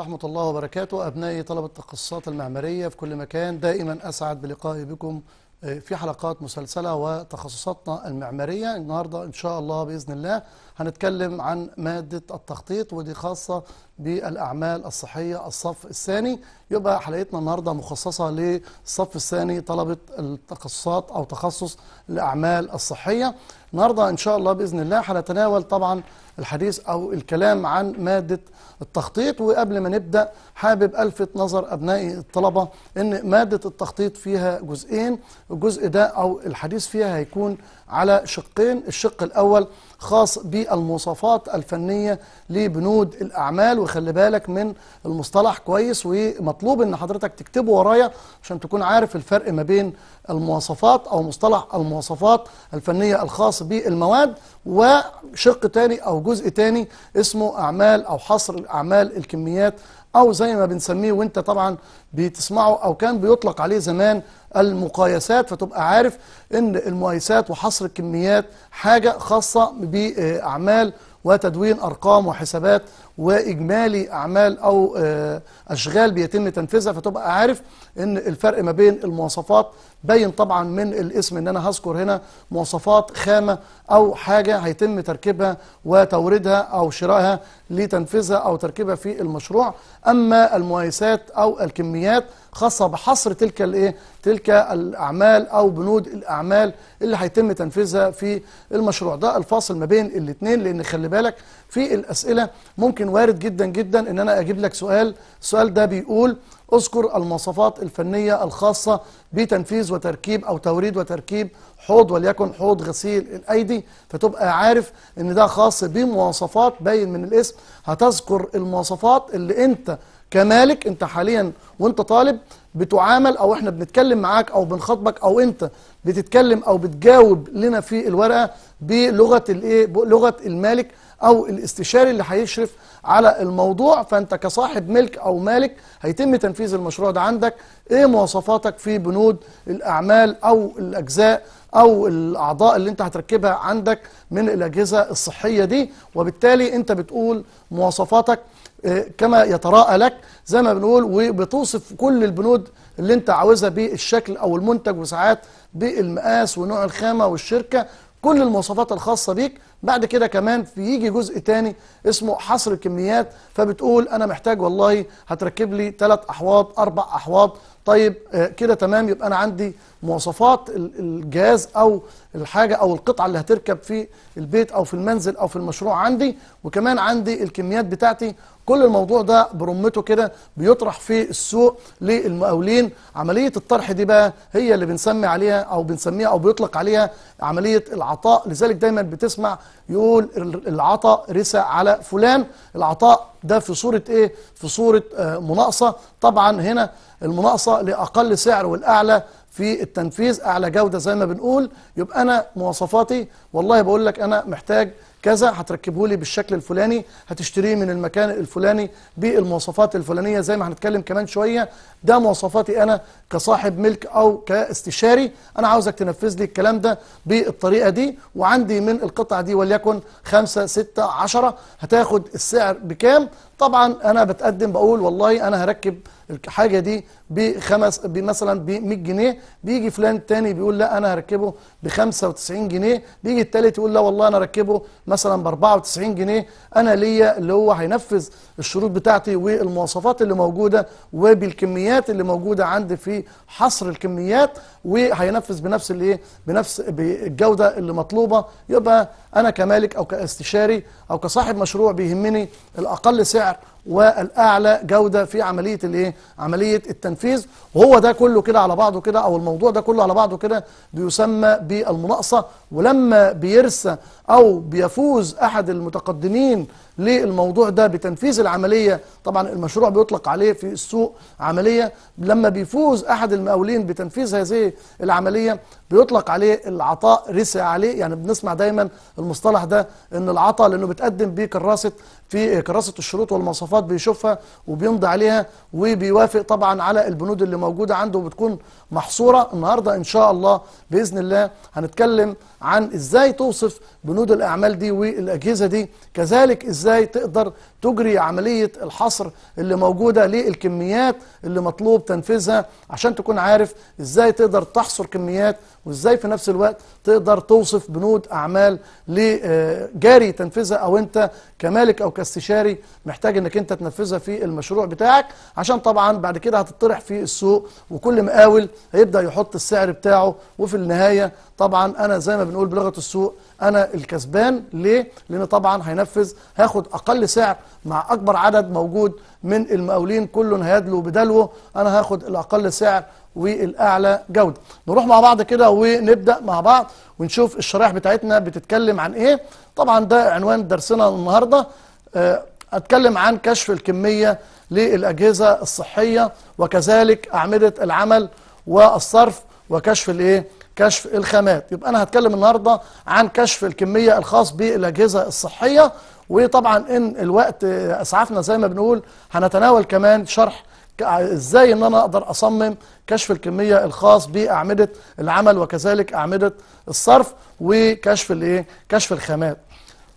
ورحمة الله وبركاته أبنائي طلبة التخصصات المعمارية في كل مكان دائما أسعد بلقائي بكم آه، في حلقات مسلسلة وتخصصاتنا المعمارية النهاردة إن شاء الله بإذن الله هنتكلم عن مادة التخطيط ودي خاصة بالأعمال الصحية الصف الثاني يبقى حلقتنا النهاردة مخصصة للصف الثاني طلبة التخصصات أو تخصص الأعمال الصحية النهاردة إن شاء الله بإذن الله هنتناول طبعا الحديث أو الكلام عن مادة التخطيط وقبل ما نبدأ حابب ألفت نظر أبنائي الطلبة إن مادة التخطيط فيها جزئين الجزء ده أو الحديث فيها هيكون على شقين الشق الأول خاص بالمواصفات الفنية لبنود الأعمال وخلي بالك من المصطلح كويس ومطلوب أن حضرتك تكتبه ورايا عشان تكون عارف الفرق ما بين المواصفات أو مصطلح المواصفات الفنية الخاص بالمواد وشق تاني أو جزء تاني اسمه أعمال أو حصر الأعمال الكميات أو زي ما بنسميه وانت طبعا بتسمعه أو كان بيطلق عليه زمان المقايسات فتبقى عارف ان المقايسات وحصر الكميات حاجة خاصة بأعمال وتدوين أرقام وحسابات وإجمالي أعمال أو آه، أشغال بيتم تنفيذها فتبقى عارف إن الفرق ما بين المواصفات باين طبعا من الاسم إن أنا هذكر هنا مواصفات خامة أو حاجة هيتم تركيبها وتوريدها أو شرائها لتنفيذها أو تركيبها في المشروع أما المويسات أو الكميات خاصة بحصر تلك الايه تلك الاعمال او بنود الاعمال اللي هيتم تنفيذها في المشروع ده الفاصل ما بين الاثنين لان خلي بالك في الاسئله ممكن وارد جدا جدا ان انا اجيب لك سؤال السؤال ده بيقول اذكر المواصفات الفنيه الخاصه بتنفيذ وتركيب او توريد وتركيب حوض وليكن حوض غسيل الايدي فتبقى عارف ان ده خاص بمواصفات باين من الاسم هتذكر المواصفات اللي انت كمالك انت حاليا وانت طالب بتعامل او احنا بنتكلم معاك او بنخاطبك او انت بتتكلم او بتجاوب لنا في الورقه بلغه الايه لغه المالك او الاستشاري اللي هيشرف على الموضوع فانت كصاحب ملك او مالك هيتم تنفيذ المشروع ده عندك ايه مواصفاتك في بنود الاعمال او الاجزاء او الاعضاء اللي انت هتركبها عندك من الاجهزه الصحيه دي وبالتالي انت بتقول مواصفاتك إيه، كما يتراءى لك زي ما بنقول وبتوصف كل البنود اللي انت عاوزها بالشكل او المنتج وساعات بالمقاس ونوع الخامه والشركه كل المواصفات الخاصه بيك بعد كده كمان في يجي جزء تاني اسمه حصر الكميات فبتقول انا محتاج والله هتركب لي ثلاث احواض اربع احواض طيب آه، كده تمام يبقى انا عندي مواصفات الجهاز او الحاجه او القطعه اللي هتركب في البيت او في المنزل او في المشروع عندي وكمان عندي الكميات بتاعتي كل الموضوع ده برمته كده بيطرح في السوق للمقاولين عمليه الطرح دي بقى هي اللي بنسمي عليها او بنسميها او بيطلق عليها عمليه العطاء لذلك دايما بتسمع يقول العطاء رسى على فلان العطاء ده في صورة ايه في صورة آه، مناقصة طبعا هنا المناقصة لأقل سعر والأعلى في التنفيذ أعلى جودة زي ما بنقول يبقى أنا مواصفاتي والله بقول لك أنا محتاج كذا هتركبه لي بالشكل الفلاني هتشتريه من المكان الفلاني بالمواصفات الفلانيه زي ما هنتكلم كمان شويه ده مواصفاتي انا كصاحب ملك او كاستشاري انا عاوزك تنفذ لي الكلام ده بالطريقه دي وعندي من القطعه دي وليكن خمسة ستة عشرة هتاخد السعر بكام طبعا انا بتقدم بقول والله انا هركب الحاجه دي بخمس مثلا ب 100 جنيه بيجي فلان تاني بيقول لا انا هركبه ب 95 جنيه بيجي التالت يقول لا والله انا هركبه مثلا ب 94 جنيه انا ليا اللي هو هينفذ الشروط بتاعتي والمواصفات اللي موجوده وبالكميات اللي موجوده عندي في حصر الكميات وهينفذ بنفس الايه بنفس الجوده اللي مطلوبه يبقى انا كمالك او كاستشاري او كصاحب مشروع بيهمني الاقل سعر lugar والاعلى جوده في عمليه الايه عمليه التنفيذ وهو ده كله كده على بعضه كده او الموضوع ده كله على بعضه كده بيسمى بالمناقصه ولما بيرسى او بيفوز احد المتقدمين للموضوع ده بتنفيذ العمليه طبعا المشروع بيطلق عليه في السوق عمليه لما بيفوز احد المقاولين بتنفيذ هذه العمليه بيطلق عليه العطاء رسى عليه يعني بنسمع دايما المصطلح ده ان العطاء لانه بتقدم بيه كراسه في كراسه الشروط والمواصفات الطلبات بيشوفها وبيمضي عليها وبيوافق طبعا على البنود اللي موجودة عنده وبتكون محصورة النهاردة إن شاء الله بإذن الله هنتكلم عن إزاي توصف بنود الأعمال دي والأجهزة دي كذلك إزاي تقدر تجري عملية الحصر اللي موجودة للكميات اللي مطلوب تنفيذها عشان تكون عارف إزاي تقدر تحصر كميات وإزاي في نفس الوقت تقدر توصف بنود أعمال لجاري تنفيذها أو أنت كمالك أو كاستشاري محتاج أنك انت تنفذها في المشروع بتاعك عشان طبعا بعد كده هتطرح في السوق وكل مقاول هيبدا يحط السعر بتاعه وفي النهايه طبعا انا زي ما بنقول بلغه السوق انا الكسبان ليه لان طبعا هينفذ هاخد اقل سعر مع اكبر عدد موجود من المقاولين كل هيدلو بدلوه انا هاخد الاقل سعر والاعلى جوده نروح مع بعض كده ونبدا مع بعض ونشوف الشرائح بتاعتنا بتتكلم عن ايه طبعا ده عنوان درسنا النهارده آه، أتكلم عن كشف الكمية للأجهزة الصحية وكذلك أعمدة العمل والصرف وكشف الايه كشف الخامات يبقى انا هتكلم النهارده عن كشف الكميه الخاص بالاجهزه الصحيه وطبعا ان الوقت اسعفنا زي ما بنقول هنتناول كمان شرح ازاي ان انا اقدر اصمم كشف الكميه الخاص باعمده العمل وكذلك اعمده الصرف وكشف الايه كشف الخامات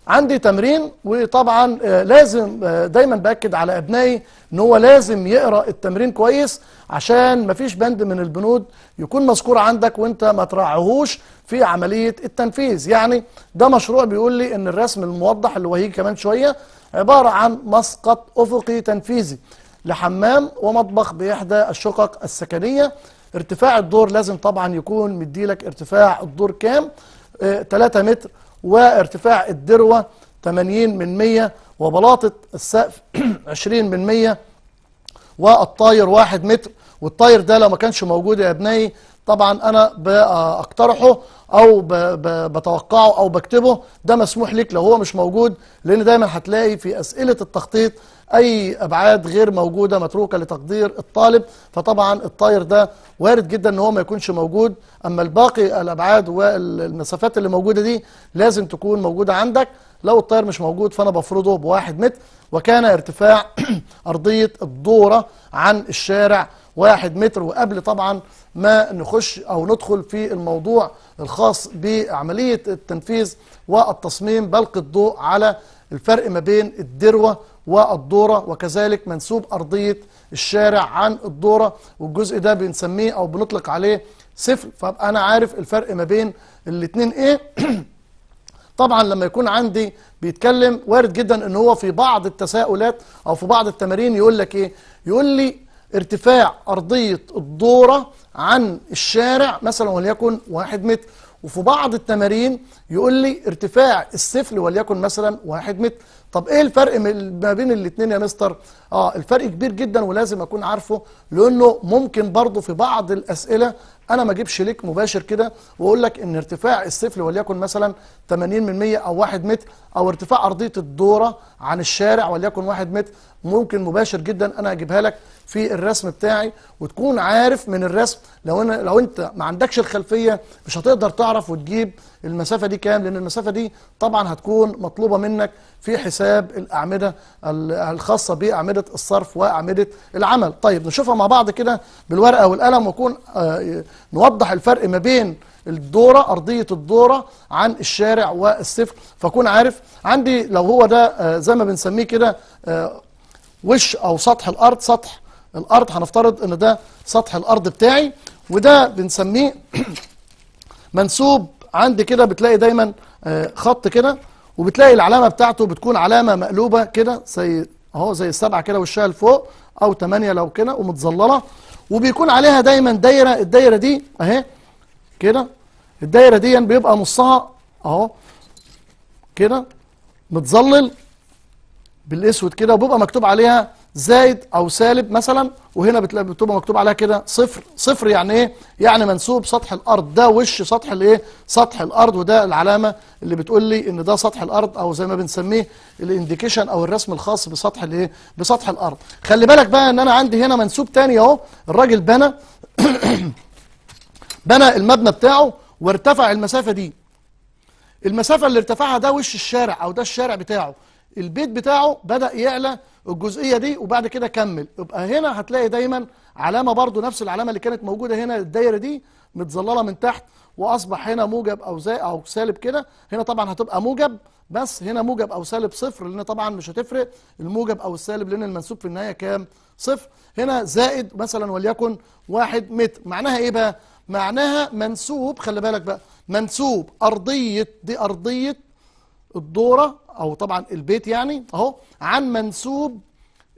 عندي تمرين وطبعا آه، لازم آه، دايما باكد على ابنائي ان هو لازم يقرا التمرين كويس عشان مفيش بند من البنود يكون مذكور عندك وانت ما تراعيهوش في عمليه التنفيذ يعني ده مشروع بيقول لي ان الرسم الموضح اللي هو هيجي كمان شويه عباره عن مسقط افقي تنفيذي لحمام ومطبخ باحدى الشقق السكنيه ارتفاع الدور لازم طبعا يكون مديلك ارتفاع الدور كام 3 آه، متر وارتفاع الدروة 80 من 100 وبلاطة السقف 20 من 100 والطاير 1 متر والطاير ده لو ما كانش موجود يا ابني طبعا انا بقترحه او بتوقعه او بكتبه ده مسموح ليك لو هو مش موجود لان دايما هتلاقي في اسئله التخطيط أي أبعاد غير موجودة متروكة لتقدير الطالب فطبعا الطاير ده وارد جدا أن هو ما يكونش موجود أما الباقي الأبعاد والمسافات اللي موجودة دي لازم تكون موجودة عندك لو الطاير مش موجود فأنا بفرضه بواحد متر وكان ارتفاع أرضية الدورة عن الشارع واحد متر وقبل طبعا ما نخش أو ندخل في الموضوع الخاص بعملية التنفيذ والتصميم بلقي الضوء على الفرق ما بين الدروة والدورة وكذلك منسوب أرضية الشارع عن الدورة والجزء ده بنسميه أو بنطلق عليه صفر فأنا عارف الفرق ما بين الاتنين إيه طبعا لما يكون عندي بيتكلم وارد جدا ان هو في بعض التساؤلات او في بعض التمارين يقول لك ايه يقول لي ارتفاع ارضيه الدوره عن الشارع مثلا وليكن 1 متر وفي بعض التمارين يقول لي ارتفاع السفل وليكن مثلا واحد متر طب ايه الفرق ما بين الاثنين يا مستر اه الفرق كبير جدا ولازم اكون عارفه لانه ممكن برضه في بعض الاسئله انا ما اجيبش ليك مباشر كده واقول لك ان ارتفاع السفل وليكن مثلا 80 من 100 او 1 متر او ارتفاع ارضيه الدوره عن الشارع وليكن 1 متر ممكن مباشر جدا انا اجيبها لك في الرسم بتاعي وتكون عارف من الرسم لو انا لو انت ما عندكش الخلفيه مش هتقدر تعرف وتجيب المسافه دي كام لان المسافه دي طبعا هتكون مطلوبه منك في حساب الاعمده الخاصه باعمده الصرف واعمده العمل طيب نشوفها مع بعض كده بالورقه والقلم ونكون آه، نوضح الفرق ما بين الدوره ارضيه الدوره عن الشارع والسفر فكون عارف عندي لو هو ده آه، زي ما بنسميه كده آه، وش او سطح الارض سطح الارض هنفترض ان ده سطح الارض بتاعي وده بنسميه منسوب عندي كده بتلاقي دايما آه، خط كده وبتلاقي العلامه بتاعته بتكون علامه مقلوبه كده زي اهو زي السبعه كده وشها لفوق او ثمانيه لو كده ومتظلله وبيكون عليها دايما دايره الدايره دي اهي كده الدايره دي بيبقى نصها اهو كده متظلل بالاسود كده وبيبقى مكتوب عليها زائد أو سالب مثلا وهنا بتبقى مكتوب عليها كده صفر صفر يعني إيه؟ يعني منسوب سطح الأرض ده وش سطح الإيه؟ سطح الأرض وده العلامة اللي بتقول لي إن ده سطح الأرض أو زي ما بنسميه الانديكيشن أو الرسم الخاص بسطح الإيه؟ بسطح الأرض خلي بالك بقى إن أنا عندي هنا منسوب تاني أهو الراجل بنى بنى المبنى بتاعه وارتفع المسافة دي المسافة اللي ارتفعها ده وش الشارع أو ده الشارع بتاعه البيت بتاعه بدأ يعلى الجزئية دي وبعد كده كمل يبقى هنا هتلاقي دايما علامة برضو نفس العلامة اللي كانت موجودة هنا الدايرة دي متظللة من تحت وأصبح هنا موجب أو زي أو سالب كده هنا طبعا هتبقى موجب بس هنا موجب أو سالب صفر لأن طبعا مش هتفرق الموجب أو السالب لأن المنسوب في النهاية كام صفر هنا زائد مثلا وليكن واحد متر معناها إيه بقى معناها منسوب خلي بالك بقى منسوب أرضية دي أرضية الدورة أو طبعا البيت يعني أهو عن منسوب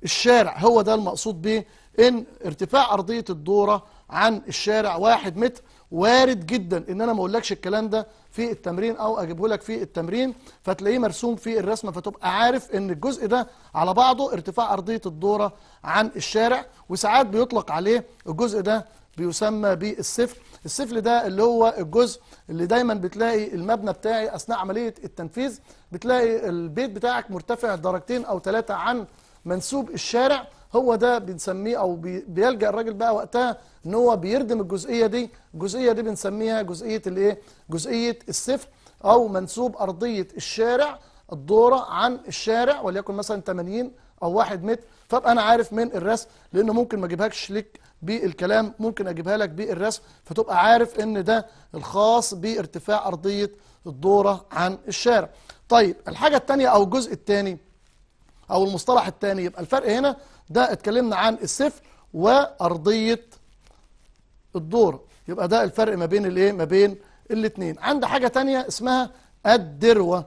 الشارع هو ده المقصود به إن ارتفاع أرضية الدورة عن الشارع واحد متر وارد جدا ان انا ما اقولكش الكلام ده في التمرين او اجيبه لك في التمرين فتلاقيه مرسوم في الرسمه فتبقى عارف ان الجزء ده على بعضه ارتفاع ارضيه الدوره عن الشارع وساعات بيطلق عليه الجزء ده بيسمى بالسفل السفل ده اللي هو الجزء اللي دايما بتلاقي المبنى بتاعي اثناء عمليه التنفيذ بتلاقي البيت بتاعك مرتفع درجتين او ثلاثه عن منسوب الشارع هو ده بنسميه او بيلجا الراجل بقى وقتها ان هو بيردم الجزئيه دي الجزئيه دي بنسميها جزئيه الايه جزئيه السفر او منسوب ارضيه الشارع الدوره عن الشارع وليكن مثلا 80 او 1 متر فابقى انا عارف من الرسم لانه ممكن ما اجيبهاش لك بالكلام ممكن اجيبها لك بالرسم فتبقى عارف ان ده الخاص بارتفاع ارضيه الدوره عن الشارع طيب الحاجه الثانيه او الجزء الثاني او المصطلح الثاني يبقى الفرق هنا ده اتكلمنا عن السفر وارضيه الدوره يبقى ده الفرق ما بين الايه ما بين الاثنين عند حاجه ثانيه اسمها الدروه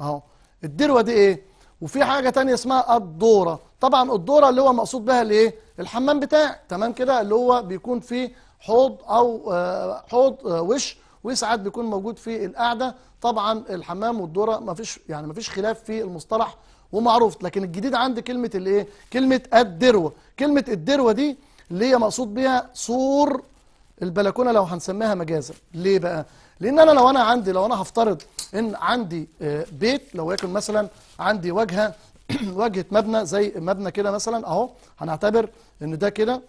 اهو الدروه دي ايه وفي حاجة تانية اسمها الدورة طبعا الدورة اللي هو مقصود بها الايه الحمام بتاع تمام كده اللي هو بيكون فيه حوض او آه، حوض آه، وش وساعات بيكون موجود في القعدة طبعا الحمام والدورة مفيش يعني مفيش خلاف في المصطلح ومعروف لكن الجديد عندي كلمة الايه كلمة الدروة كلمة الدروة دي اللي هي مقصود بها سور البلكونة لو هنسميها مجازا ليه بقى لان انا لو انا عندي لو انا هفترض ان عندي آه، بيت لو يكن مثلا عندي واجهه واجهه مبنى زي مبنى كده مثلا اهو هنعتبر ان ده كده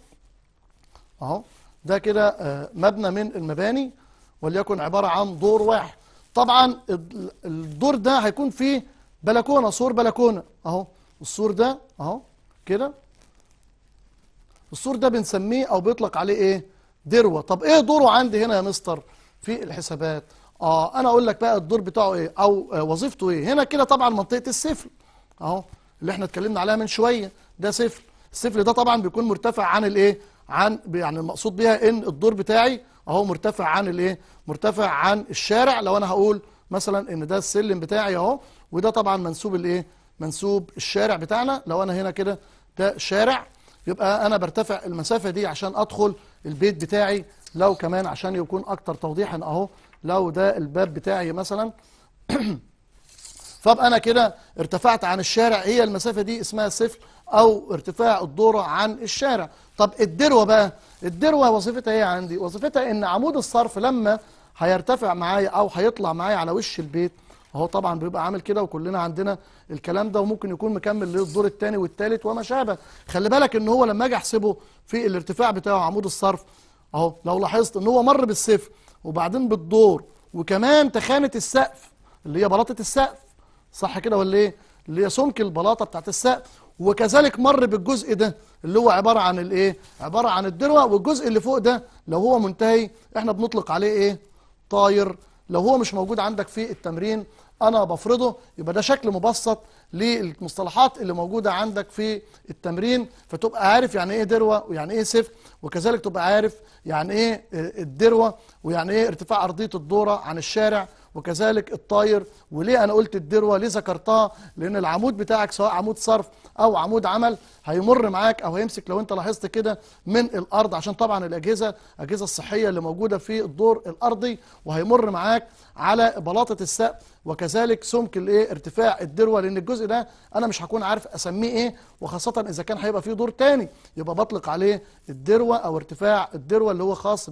اهو ده كده آه، مبنى من المباني وليكن عباره عن دور واحد طبعا الدور ده هيكون فيه بلكونه سور بلكونه اهو السور ده اهو كده السور ده بنسميه او بيطلق عليه ايه دروه طب ايه دوره عندي هنا يا مستر في الحسابات اه انا اقول لك بقى الدور بتاعه ايه او وظيفته ايه هنا كده طبعا منطقه السفل اهو اللي احنا اتكلمنا عليها من شويه ده سفل السفل ده طبعا بيكون مرتفع عن الايه عن يعني المقصود بيها ان الدور بتاعي اهو مرتفع عن الايه مرتفع عن الشارع لو انا هقول مثلا ان ده السلم بتاعي اهو وده طبعا منسوب الايه منسوب الشارع بتاعنا لو انا هنا كده ده شارع يبقى انا برتفع المسافه دي عشان ادخل البيت بتاعي لو كمان عشان يكون اكتر توضيحا اهو لو ده الباب بتاعي مثلا فابقى انا كده ارتفعت عن الشارع هي المسافه دي اسمها صفر او ارتفاع الدوره عن الشارع طب الدروه بقى الدروه وظيفتها ايه عندي وظيفتها ان عمود الصرف لما هيرتفع معايا او هيطلع معايا على وش البيت اهو طبعا بيبقى عامل كده وكلنا عندنا الكلام ده وممكن يكون مكمل للدور الثاني والثالث وما شابه خلي بالك ان هو لما اجي احسبه في الارتفاع بتاعه عمود الصرف اهو لو لاحظت ان هو مر بالصفر وبعدين بالدور وكمان تخانه السقف اللي هي بلاطه السقف صح كده ولا ايه اللي هي سمك البلاطه بتاعت السقف وكذلك مر بالجزء ده اللي هو عباره عن الايه عباره عن الدروه والجزء اللي فوق ده لو هو منتهي احنا بنطلق عليه ايه طاير لو هو مش موجود عندك في التمرين انا بفرضه يبقى ده شكل مبسط للمصطلحات اللي موجوده عندك في التمرين فتبقى عارف يعني ايه دروه ويعني ايه سفك وكذلك تبقى عارف يعني ايه آه، الدروه ويعني ايه ارتفاع ارضيه الدوره عن الشارع وكذلك الطاير وليه أنا قلت الدروة ليه ذكرتها لأن العمود بتاعك سواء عمود صرف أو عمود عمل هيمر معاك أو هيمسك لو أنت لاحظت كده من الأرض عشان طبعا الأجهزة الأجهزة الصحية اللي موجودة في الدور الأرضي وهيمر معاك على بلاطة السقف وكذلك سمك الايه ارتفاع الدروه لان الجزء ده انا مش هكون عارف اسميه ايه وخاصه اذا كان هيبقى فيه دور تاني يبقى بطلق عليه الدروه او ارتفاع الدروه اللي هو خاص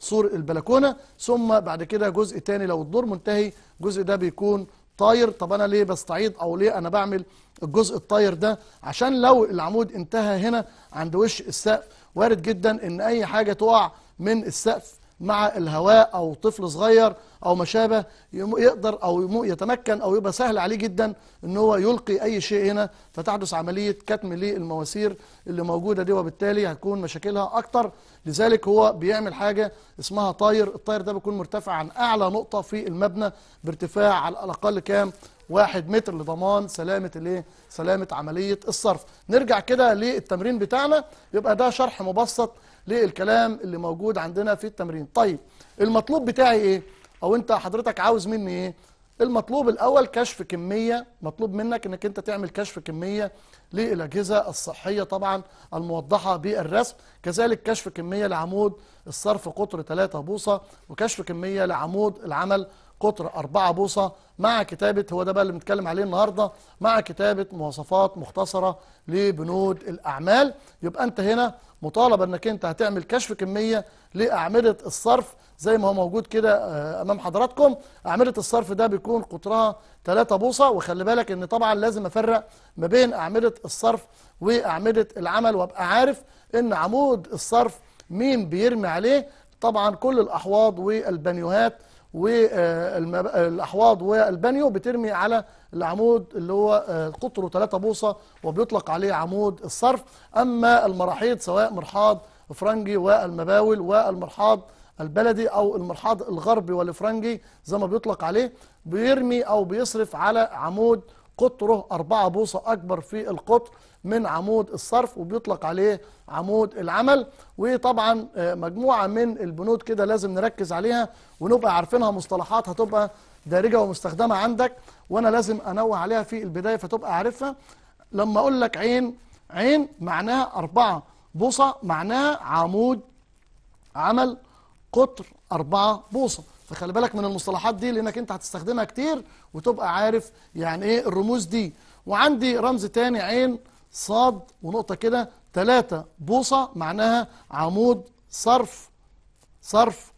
سور البلكونه ثم بعد كده جزء تاني لو الدور منتهي الجزء ده بيكون طاير طب انا ليه بستعيد او ليه انا بعمل الجزء الطاير ده عشان لو العمود انتهى هنا عند وش السقف وارد جدا ان اي حاجه تقع من السقف مع الهواء أو طفل صغير أو ما شابه يقدر أو يتمكن أو يبقى سهل عليه جدا أن هو يلقي أي شيء هنا فتحدث عملية كتم للمواسير اللي موجودة دي وبالتالي هتكون مشاكلها أكتر لذلك هو بيعمل حاجة اسمها طاير الطاير ده بيكون مرتفع عن أعلى نقطة في المبنى بارتفاع على الأقل كام واحد متر لضمان سلامة الايه؟ سلامة عملية الصرف. نرجع كده للتمرين بتاعنا يبقى ده شرح مبسط للكلام اللي موجود عندنا في التمرين طيب المطلوب بتاعي ايه او انت حضرتك عاوز مني ايه المطلوب الاول كشف كميه مطلوب منك انك انت تعمل كشف كميه للاجهزه الصحيه طبعا الموضحه بالرسم كذلك كشف كميه لعمود الصرف قطر 3 بوصه وكشف كميه لعمود العمل قطر 4 بوصة مع كتابة هو ده بقى اللي بنتكلم عليه النهاردة مع كتابة مواصفات مختصرة لبنود الأعمال يبقى أنت هنا مطالب أنك أنت هتعمل كشف كمية لأعمدة الصرف زي ما هو موجود كده آه، أمام حضراتكم أعمدة الصرف ده بيكون قطرها 3 بوصة وخلي بالك أن طبعا لازم أفرق ما بين أعمدة الصرف وأعمدة العمل وأبقى عارف أن عمود الصرف مين بيرمي عليه طبعا كل الأحواض والبانيوهات والاحواض والبانيو بترمي على العمود اللي هو آه، قطره 3 بوصه وبيطلق عليه عمود الصرف اما المراحيض سواء مرحاض فرنجي والمباول والمرحاض البلدي او المرحاض الغربي والفرنجي زي ما بيطلق عليه بيرمي او بيصرف على عمود قطره أربعة بوصة أكبر في القطر من عمود الصرف وبيطلق عليه عمود العمل وطبعا آه، مجموعة من البنود كده لازم نركز عليها ونبقى عارفينها مصطلحات هتبقى دارجة ومستخدمة عندك وأنا لازم أنوه عليها في البداية فتبقى عارفها لما أقول لك عين عين معناها أربعة بوصة معناها عمود عمل قطر أربعة بوصة فخلي بالك من المصطلحات دي لانك انت هتستخدمها كتير وتبقى عارف يعني ايه الرموز دي وعندي رمز تاني عين صاد ونقطه كده تلاته بوصه معناها عمود صرف صرف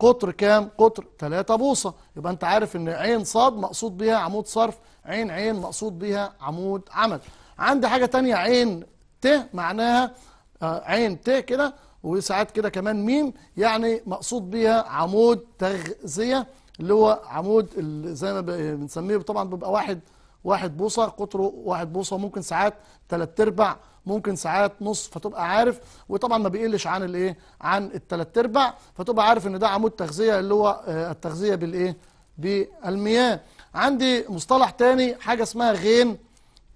قطر كام قطر تلاته بوصه يبقى انت عارف ان عين صاد مقصود بيها عمود صرف عين عين مقصود بيها عمود عمل عندي حاجه تانية عين ت معناها آه، عين ت كده وساعات كده كمان ميم يعني مقصود بيها عمود تغذية اللي هو عمود زي ما بنسميه طبعا بيبقى واحد واحد بوصة قطره واحد بوصة ممكن ساعات تلات ارباع ممكن ساعات نص فتبقى عارف وطبعا ما بيقلش عن الايه عن التلات ارباع فتبقى عارف ان ده عمود تغذية اللي هو آه، التغذية بالايه بالمياه عندي مصطلح تاني حاجة اسمها غين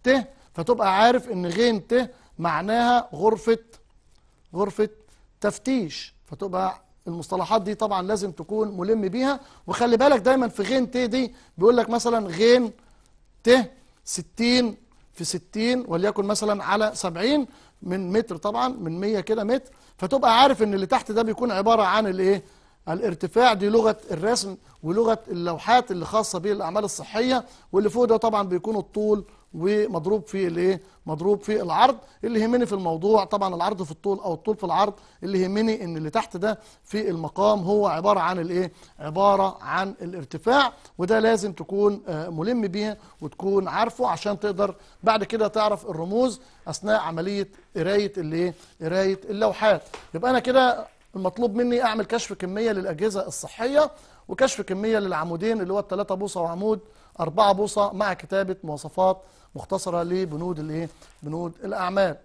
ت فتبقى عارف ان غين ت معناها غرفة غرفة تفتيش فتبقى المصطلحات دي طبعا لازم تكون ملم بيها وخلي بالك دايما في غين ت دي بيقول لك مثلا غين ت 60 في 60 وليكن مثلا على 70 من متر طبعا من 100 كده متر فتبقى عارف ان اللي تحت ده بيكون عباره عن الايه الارتفاع دي لغه الرسم ولغه اللوحات اللي خاصه بالاعمال الصحيه واللي فوق ده طبعا بيكون الطول ومضروب في الايه مضروب في العرض اللي يهمني في الموضوع طبعا العرض في الطول او الطول في العرض اللي يهمني ان اللي تحت ده في المقام هو عباره عن الايه عباره عن الارتفاع وده لازم تكون آه، ملم بيه وتكون عارفه عشان تقدر بعد كده تعرف الرموز اثناء عمليه قرايه الايه قرايه اللوحات يبقى انا كده المطلوب مني اعمل كشف كميه للاجهزه الصحيه وكشف كميه للعمودين اللي هو الثلاثة بوصه وعمود 4 بوصة مع كتابة مواصفات مختصرة لبنود الايه بنود الأعمال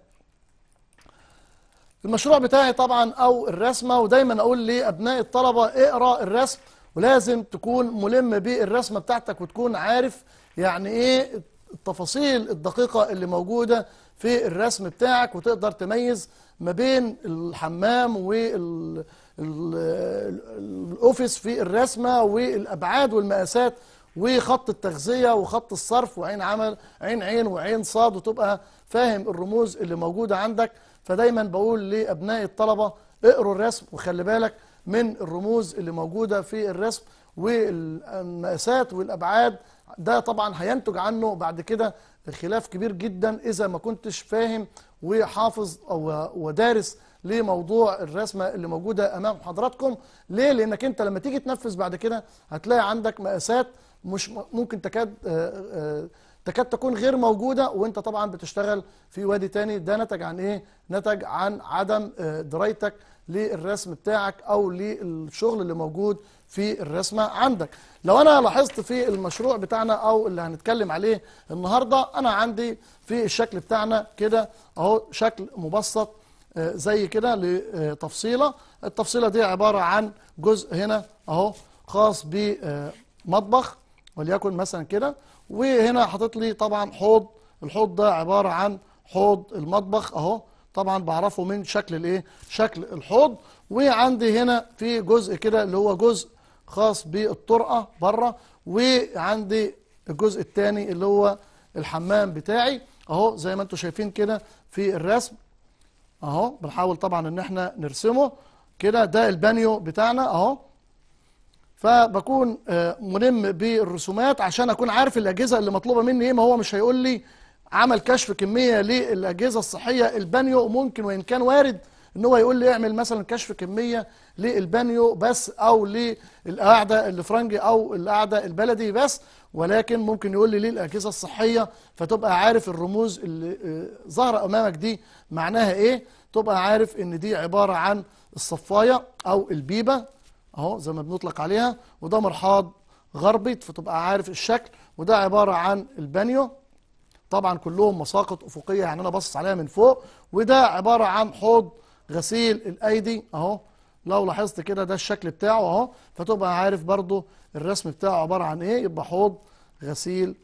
المشروع بتاعي طبعا أو الرسمة ودايما أقول لأبناء الطلبة اقرأ الرسم ولازم تكون ملم بالرسمة بتاعتك وتكون عارف يعني إيه التفاصيل الدقيقة اللي موجودة في الرسم بتاعك وتقدر تميز ما بين الحمام والأوفيس في الرسمة والأبعاد والمقاسات وخط التغذيه وخط الصرف وعين عمل عين عين وعين صاد وتبقى فاهم الرموز اللي موجوده عندك فدايما بقول لابناء الطلبه اقروا الرسم وخلي بالك من الرموز اللي موجوده في الرسم والمقاسات والابعاد ده طبعا هينتج عنه بعد كده خلاف كبير جدا اذا ما كنتش فاهم وحافظ او ودارس لموضوع الرسمه اللي موجوده امام حضراتكم ليه لانك انت لما تيجي تنفذ بعد كده هتلاقي عندك مقاسات مش ممكن تكاد آه، آه، تكاد تكون غير موجودة وانت طبعا بتشتغل في وادي تاني ده نتج عن ايه؟ نتج عن عدم آه، درايتك للرسم بتاعك او للشغل اللي موجود في الرسمة عندك لو انا لاحظت في المشروع بتاعنا او اللي هنتكلم عليه النهاردة انا عندي في الشكل بتاعنا كده اهو شكل مبسط زي كده لتفصيلة التفصيلة دي عبارة عن جزء هنا اهو خاص بمطبخ وليكن مثلا كده وهنا حاطط لي طبعا حوض الحوض ده عباره عن حوض المطبخ اهو طبعا بعرفه من شكل الايه شكل الحوض وعندي هنا في جزء كده اللي هو جزء خاص بالطرقه بره وعندي الجزء الثاني اللي هو الحمام بتاعي اهو زي ما انتم شايفين كده في الرسم اهو بنحاول طبعا ان احنا نرسمه كده ده البانيو بتاعنا اهو فبكون آه، ملم بالرسومات عشان اكون عارف الاجهزه اللي مطلوبه مني ايه ما هو مش هيقول لي عمل كشف كميه للاجهزه الصحيه البانيو ممكن وان كان وارد ان هو يقول لي اعمل مثلا كشف كميه للبانيو بس او للقاعده الفرنجي او القاعده البلدي بس ولكن ممكن يقول لي ليه الاجهزه الصحيه فتبقى عارف الرموز اللي آه، ظاهره امامك دي معناها ايه تبقى عارف ان دي عباره عن الصفايه او البيبه اهو زي ما بنطلق عليها وده مرحاض غربي فتبقى عارف الشكل وده عبارة عن البانيو طبعا كلهم مساقط أفقية يعني أنا باصص عليها من فوق وده عبارة عن حوض غسيل الأيدي أهو لو لاحظت كده ده الشكل بتاعه أهو فتبقى عارف برضو الرسم بتاعه عبارة عن إيه يبقى حوض غسيل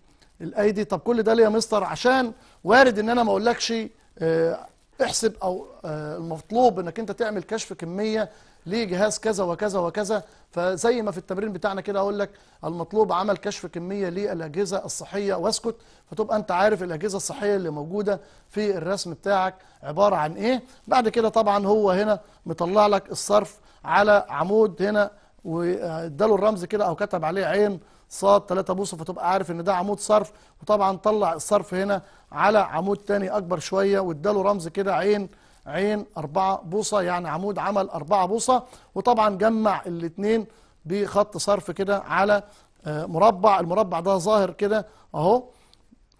الأيدي طب كل ده ليه يا مستر عشان وارد إن أنا ما أقولكش آه، احسب أو آه، المطلوب إنك أنت تعمل كشف كمية ليه جهاز كذا وكذا وكذا فزي ما في التمرين بتاعنا كده اقول لك المطلوب عمل كشف كميه للاجهزه الصحيه واسكت فتبقى انت عارف الاجهزه الصحيه اللي موجوده في الرسم بتاعك عباره عن ايه بعد كده طبعا هو هنا مطلع لك الصرف على عمود هنا واداله الرمز كده او كتب عليه عين صاد 3 بوصه فتبقى عارف ان ده عمود صرف وطبعا طلع الصرف هنا على عمود تاني اكبر شويه واداله رمز كده عين عين أربعة بوصة يعني عمود عمل أربعة بوصة وطبعا جمع الاثنين بخط صرف كده على آه، مربع المربع ده ظاهر كده اهو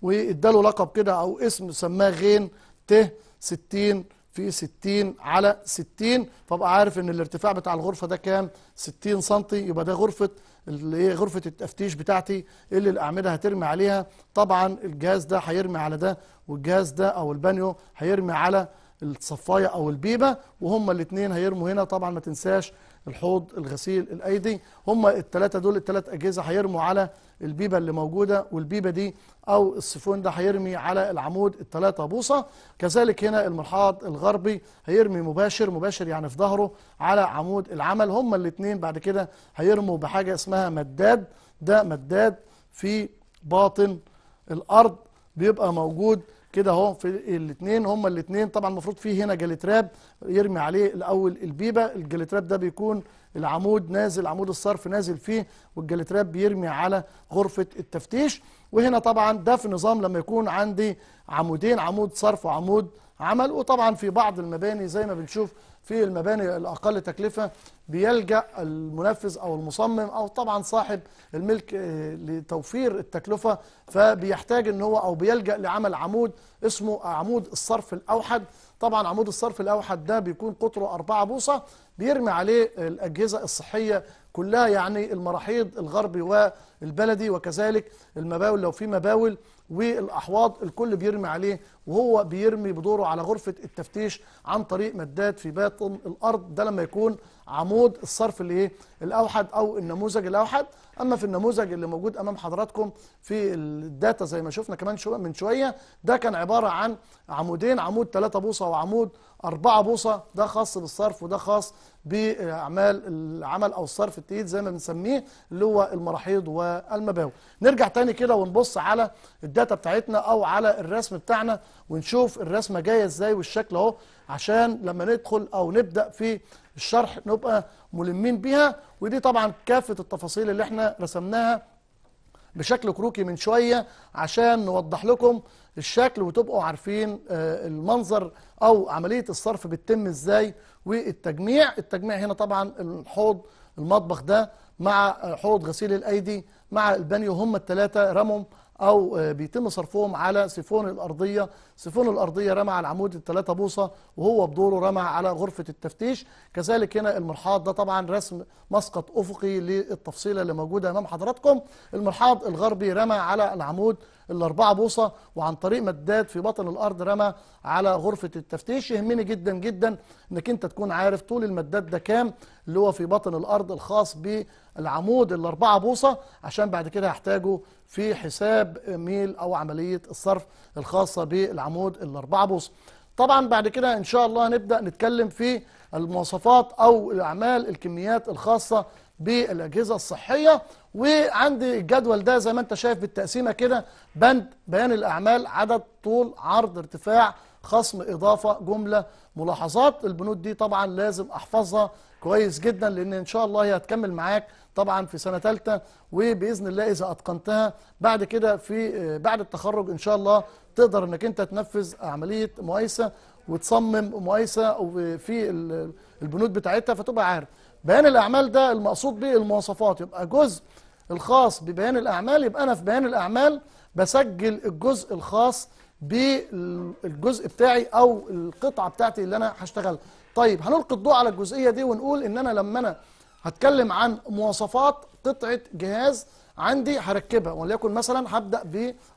واداله لقب كده او اسم سماه غين ت 60 في 60 على 60 فبقى عارف ان الارتفاع بتاع الغرفه ده كام 60 سم يبقى ده غرفه اللي هي غرفه التفتيش بتاعتي اللي الاعمده هترمي عليها طبعا الجهاز ده هيرمي على ده والجهاز ده او البانيو هيرمي على الصفايه او البيبه وهم الاثنين هيرموا هنا طبعا ما تنساش الحوض الغسيل الايدي هم الثلاثه دول الثلاث اجهزه هيرموا على البيبه اللي موجوده والبيبه دي او الصفون ده هيرمي على العمود الثلاثه بوصه كذلك هنا المرحاض الغربي هيرمي مباشر مباشر يعني في ظهره على عمود العمل هم الاثنين بعد كده هيرموا بحاجه اسمها مداد ده مداد في باطن الارض بيبقى موجود كده اهو في الاثنين هما الاثنين طبعا المفروض فيه هنا جليتراب يرمي عليه الاول البيبه الجليتراب ده بيكون العمود نازل عمود الصرف نازل فيه والجليتراب بيرمي على غرفه التفتيش وهنا طبعا ده في نظام لما يكون عندي عمودين عمود صرف وعمود عمل وطبعا في بعض المباني زي ما بنشوف في المباني الأقل تكلفة بيلجأ المنفذ أو المصمم أو طبعا صاحب الملك آه، لتوفير التكلفة فبيحتاج أن هو أو بيلجأ لعمل عمود اسمه عمود الصرف الأوحد طبعا عمود الصرف الأوحد ده بيكون قطره 4 بوصة بيرمي عليه الأجهزة الصحية كلها يعني المراحيض الغربي والبلدي وكذلك المباول لو في مباول والاحواض الكل بيرمي عليه وهو بيرمي بدوره على غرفه التفتيش عن طريق مداد في باطن الارض ده لما يكون عمود الصرف اللي ايه الاوحد او النموذج الاوحد اما في النموذج اللي موجود امام حضراتكم في الداتا زي ما شفنا كمان شو من شويه ده كان عباره عن عمودين عمود 3 بوصه وعمود 4 بوصه ده خاص بالصرف وده خاص بأعمال العمل أو الصرف التقييد زي ما بنسميه اللي هو المراحيض والمباوي نرجع تاني كده ونبص على الداتا بتاعتنا أو على الرسم بتاعنا ونشوف الرسمة جاية إزاي والشكل أهو عشان لما ندخل أو نبدأ في الشرح نبقى ملمين بيها ودي طبعا كافة التفاصيل اللي احنا رسمناها بشكل كروكي من شوية عشان نوضح لكم الشكل وتبقوا عارفين آه، المنظر أو عملية الصرف بتتم إزاي والتجميع التجميع هنا طبعا الحوض المطبخ ده مع حوض غسيل الأيدي مع البانيو هم الثلاثة رمم أو بيتم صرفهم على سيفون الأرضية سيفون الأرضية رمى على العمود الثلاثة بوصة وهو بدوره رمى على غرفة التفتيش كذلك هنا المرحاض ده طبعا رسم مسقط أفقي للتفصيلة اللي موجودة أمام حضراتكم المرحاض الغربي رمى على العمود الأربعة بوصة وعن طريق مداد في بطن الأرض رمى على غرفة التفتيش يهمني جدا جدا أنك أنت تكون عارف طول المداد ده كام اللي هو في بطن الأرض الخاص بالعمود الأربعة بوصة عشان بعد كده هحتاجه في حساب ميل أو عملية الصرف الخاصة بالعمود العمود الأربعة بوصة طبعا بعد كده إن شاء الله هنبدأ نتكلم في المواصفات أو الأعمال الكميات الخاصة بالأجهزة الصحية وعندي الجدول ده زي ما أنت شايف بالتقسيمة كده بند بيان الأعمال عدد طول عرض ارتفاع خصم إضافة جملة ملاحظات البنود دي طبعا لازم أحفظها كويس جدا لأن إن شاء الله هي هتكمل معاك طبعا في سنة ثالثة وبإذن الله إذا أتقنتها بعد كده في آه، بعد التخرج إن شاء الله تقدر أنك أنت تنفذ عملية مؤيسة وتصمم مؤيسة في البنود بتاعتها فتبقى عارف بيان الأعمال ده المقصود به المواصفات يبقى جزء الخاص ببيان الأعمال يبقى أنا في بيان الأعمال بسجل الجزء الخاص بالجزء بتاعي أو القطعة بتاعتي اللي أنا هشتغلها طيب هنلقي الضوء على الجزئية دي ونقول إن أنا لما أنا هتكلم عن مواصفات قطعة جهاز عندي هركبها وليكن مثلا هبدأ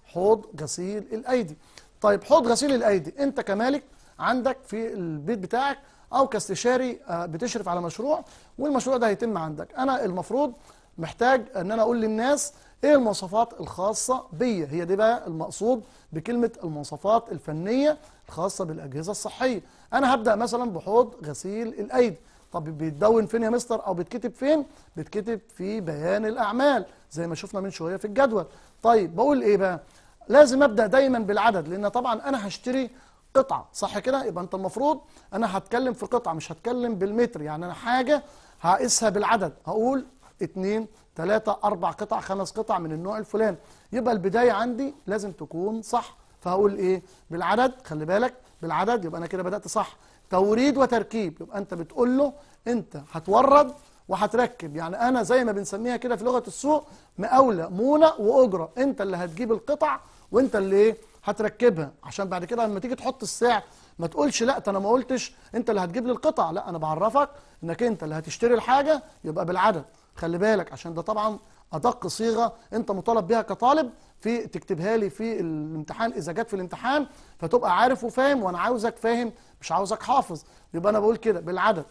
بحوض غسيل الأيدي طيب حوض غسيل الأيدي أنت كمالك عندك في البيت بتاعك أو كاستشاري آه، بتشرف على مشروع والمشروع ده هيتم عندك أنا المفروض محتاج أن أنا أقول للناس ايه المواصفات الخاصة بيا هي دي بقى المقصود بكلمة المواصفات الفنية الخاصة بالأجهزة الصحية أنا هبدأ مثلا بحوض غسيل الأيدي طب بيتدون فين يا مستر او بيتكتب فين بيتكتب في بيان الاعمال زي ما شفنا من شويه في الجدول طيب بقول ايه بقى لازم ابدا دايما بالعدد لان طبعا انا هشتري قطعه صح كده يبقى انت المفروض انا هتكلم في قطعه مش هتكلم بالمتر يعني انا حاجه هقيسها بالعدد هقول اتنين تلاتة أربع قطع خمس قطع من النوع الفلاني يبقى البداية عندي لازم تكون صح فهقول إيه بالعدد خلي بالك بالعدد يبقى أنا كده بدأت صح توريد وتركيب يبقى انت بتقول له انت هتورد وهتركب يعني انا زي ما بنسميها كده في لغه السوق مقاوله مونه واجره انت اللي هتجيب القطع وانت اللي ايه هتركبها عشان بعد كده لما تيجي تحط السعر ما تقولش لا انا ما قلتش انت اللي هتجيب لي القطع لا انا بعرفك انك انت اللي هتشتري الحاجه يبقى بالعدد خلي بالك عشان ده طبعا أدق صيغة أنت مطالب بها كطالب في تكتبها لي في الامتحان إذا جت في الامتحان فتبقى عارف وفاهم وأنا عاوزك فاهم مش عاوزك حافظ يبقى أنا بقول كده بالعدد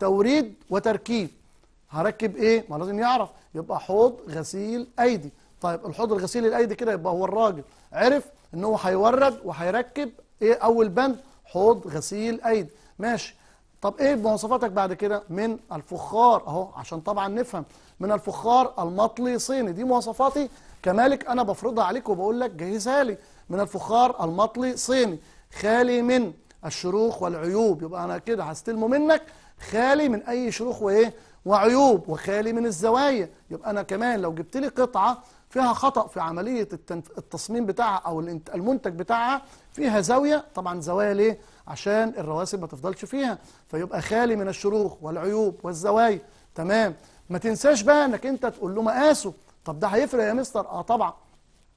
توريد وتركيب هركب إيه؟ ما لازم يعرف يبقى حوض غسيل أيدي طيب الحوض الغسيل الأيدي كده يبقى هو الراجل عرف إن هو هيورد وهيركب إيه أول بند حوض غسيل أيدي ماشي طب ايه مواصفاتك بعد كده من الفخار اهو عشان طبعا نفهم من الفخار المطلي صيني دي مواصفاتي كمالك انا بفرضها عليك وبقول لك جهزها لي من الفخار المطلي صيني خالي من الشروخ والعيوب يبقى انا كده هستلمه منك خالي من اي شروخ وايه وعيوب وخالي من الزوايا يبقى انا كمان لو جبت لي قطعه فيها خطأ في عملية التصميم بتاعها أو المنتج بتاعها فيها زاوية طبعا زوايا ليه؟ عشان الرواسب ما تفضلش فيها فيبقى خالي من الشروخ والعيوب والزوايا تمام ما تنساش بقى انك انت تقول له مقاسه طب ده هيفرق يا مستر اه طبعا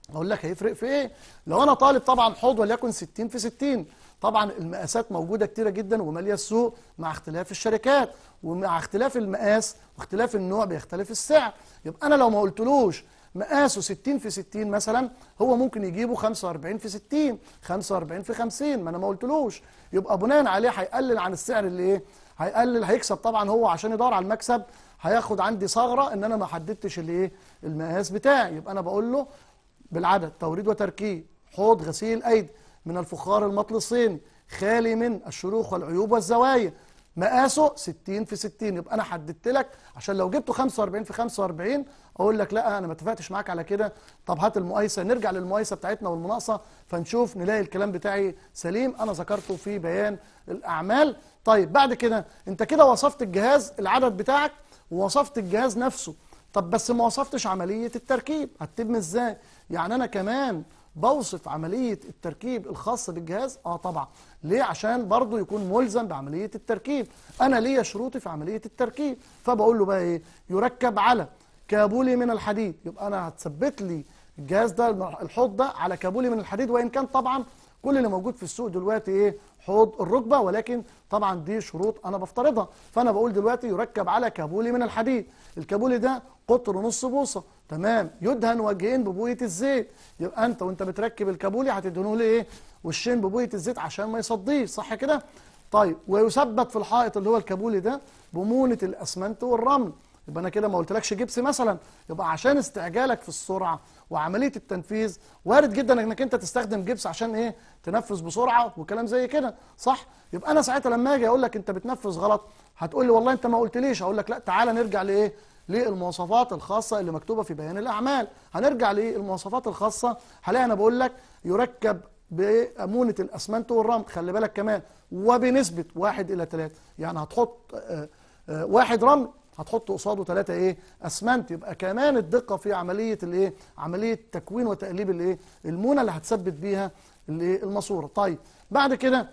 اقول لك هيفرق في ايه لو انا طالب طبعا حوض وليكن 60 في 60 طبعا المقاسات موجوده كتيره جدا وماليه السوق مع اختلاف الشركات ومع اختلاف المقاس واختلاف النوع بيختلف السعر يبقى انا لو ما قلتلوش مقاسه 60 في 60 مثلا هو ممكن يجيبه 45 في 60 45 في 50 ما انا ما قلتلوش يبقى بناء عليه هيقلل عن السعر اللي ايه هيقلل هيكسب طبعا هو عشان يدور على المكسب هياخد عندي ثغره ان انا ما حددتش الايه المقاس بتاعي يبقى انا بقول له بالعدد توريد وتركيب حوض غسيل ايدي من الفخار المطل الصيني خالي من الشروخ والعيوب والزوايا مقاسه 60 في 60 يبقى انا حددت لك عشان لو جبته 45 في 45 اقول لك لا انا ما اتفقتش معاك على كده طب هات المقايسه نرجع للمقايسه بتاعتنا والمناقصه فنشوف نلاقي الكلام بتاعي سليم انا ذكرته في بيان الاعمال طيب بعد كده انت كده وصفت الجهاز العدد بتاعك ووصفت الجهاز نفسه طب بس ما وصفتش عمليه التركيب هتتم ازاي يعني انا كمان بوصف عملية التركيب الخاصة بالجهاز اه طبعا ليه عشان برضه يكون ملزم بعملية التركيب انا ليا شروطي في عملية التركيب فبقول له بقى ايه يركب على كابولي من الحديد يبقى انا هتثبت لي الجهاز ده الحوض ده على كابولي من الحديد وان كان طبعا كل اللي موجود في السوق دلوقتي ايه حوض الركبه ولكن طبعا دي شروط انا بفترضها فانا بقول دلوقتي يركب على كابولي من الحديد الكابولي ده قطر نص بوصه تمام يدهن وجهين ببويه الزيت يبقى انت وانت بتركب الكابولي هتدهنه ليه وشين ببويه الزيت عشان ما يصديش صح كده طيب ويثبت في الحائط اللي هو الكابولي ده بمونه الاسمنت والرمل يبقى انا كده ما قلتلكش جبس مثلا يبقى عشان استعجالك في السرعه وعمليه التنفيذ وارد جدا انك انت تستخدم جبس عشان ايه تنفذ بسرعه وكلام زي كده صح يبقى انا ساعتها لما اجي اقول لك انت بتنفذ غلط هتقول لي والله انت ما قلتليش اقول لك لا تعالى نرجع لايه للمواصفات الخاصة اللي مكتوبة في بيان الأعمال هنرجع للمواصفات الخاصة هلاقي أنا بقول لك يركب بأمونة الأسمنت والرمل خلي بالك كمان وبنسبة واحد إلى ثلاثة يعني هتحط آه، آه، واحد رمل هتحط قصاده ثلاثة ايه اسمنت يبقى كمان الدقه في عمليه الايه عمليه تكوين وتقليب الايه المونه اللي هتثبت بيها الماسوره طيب بعد كده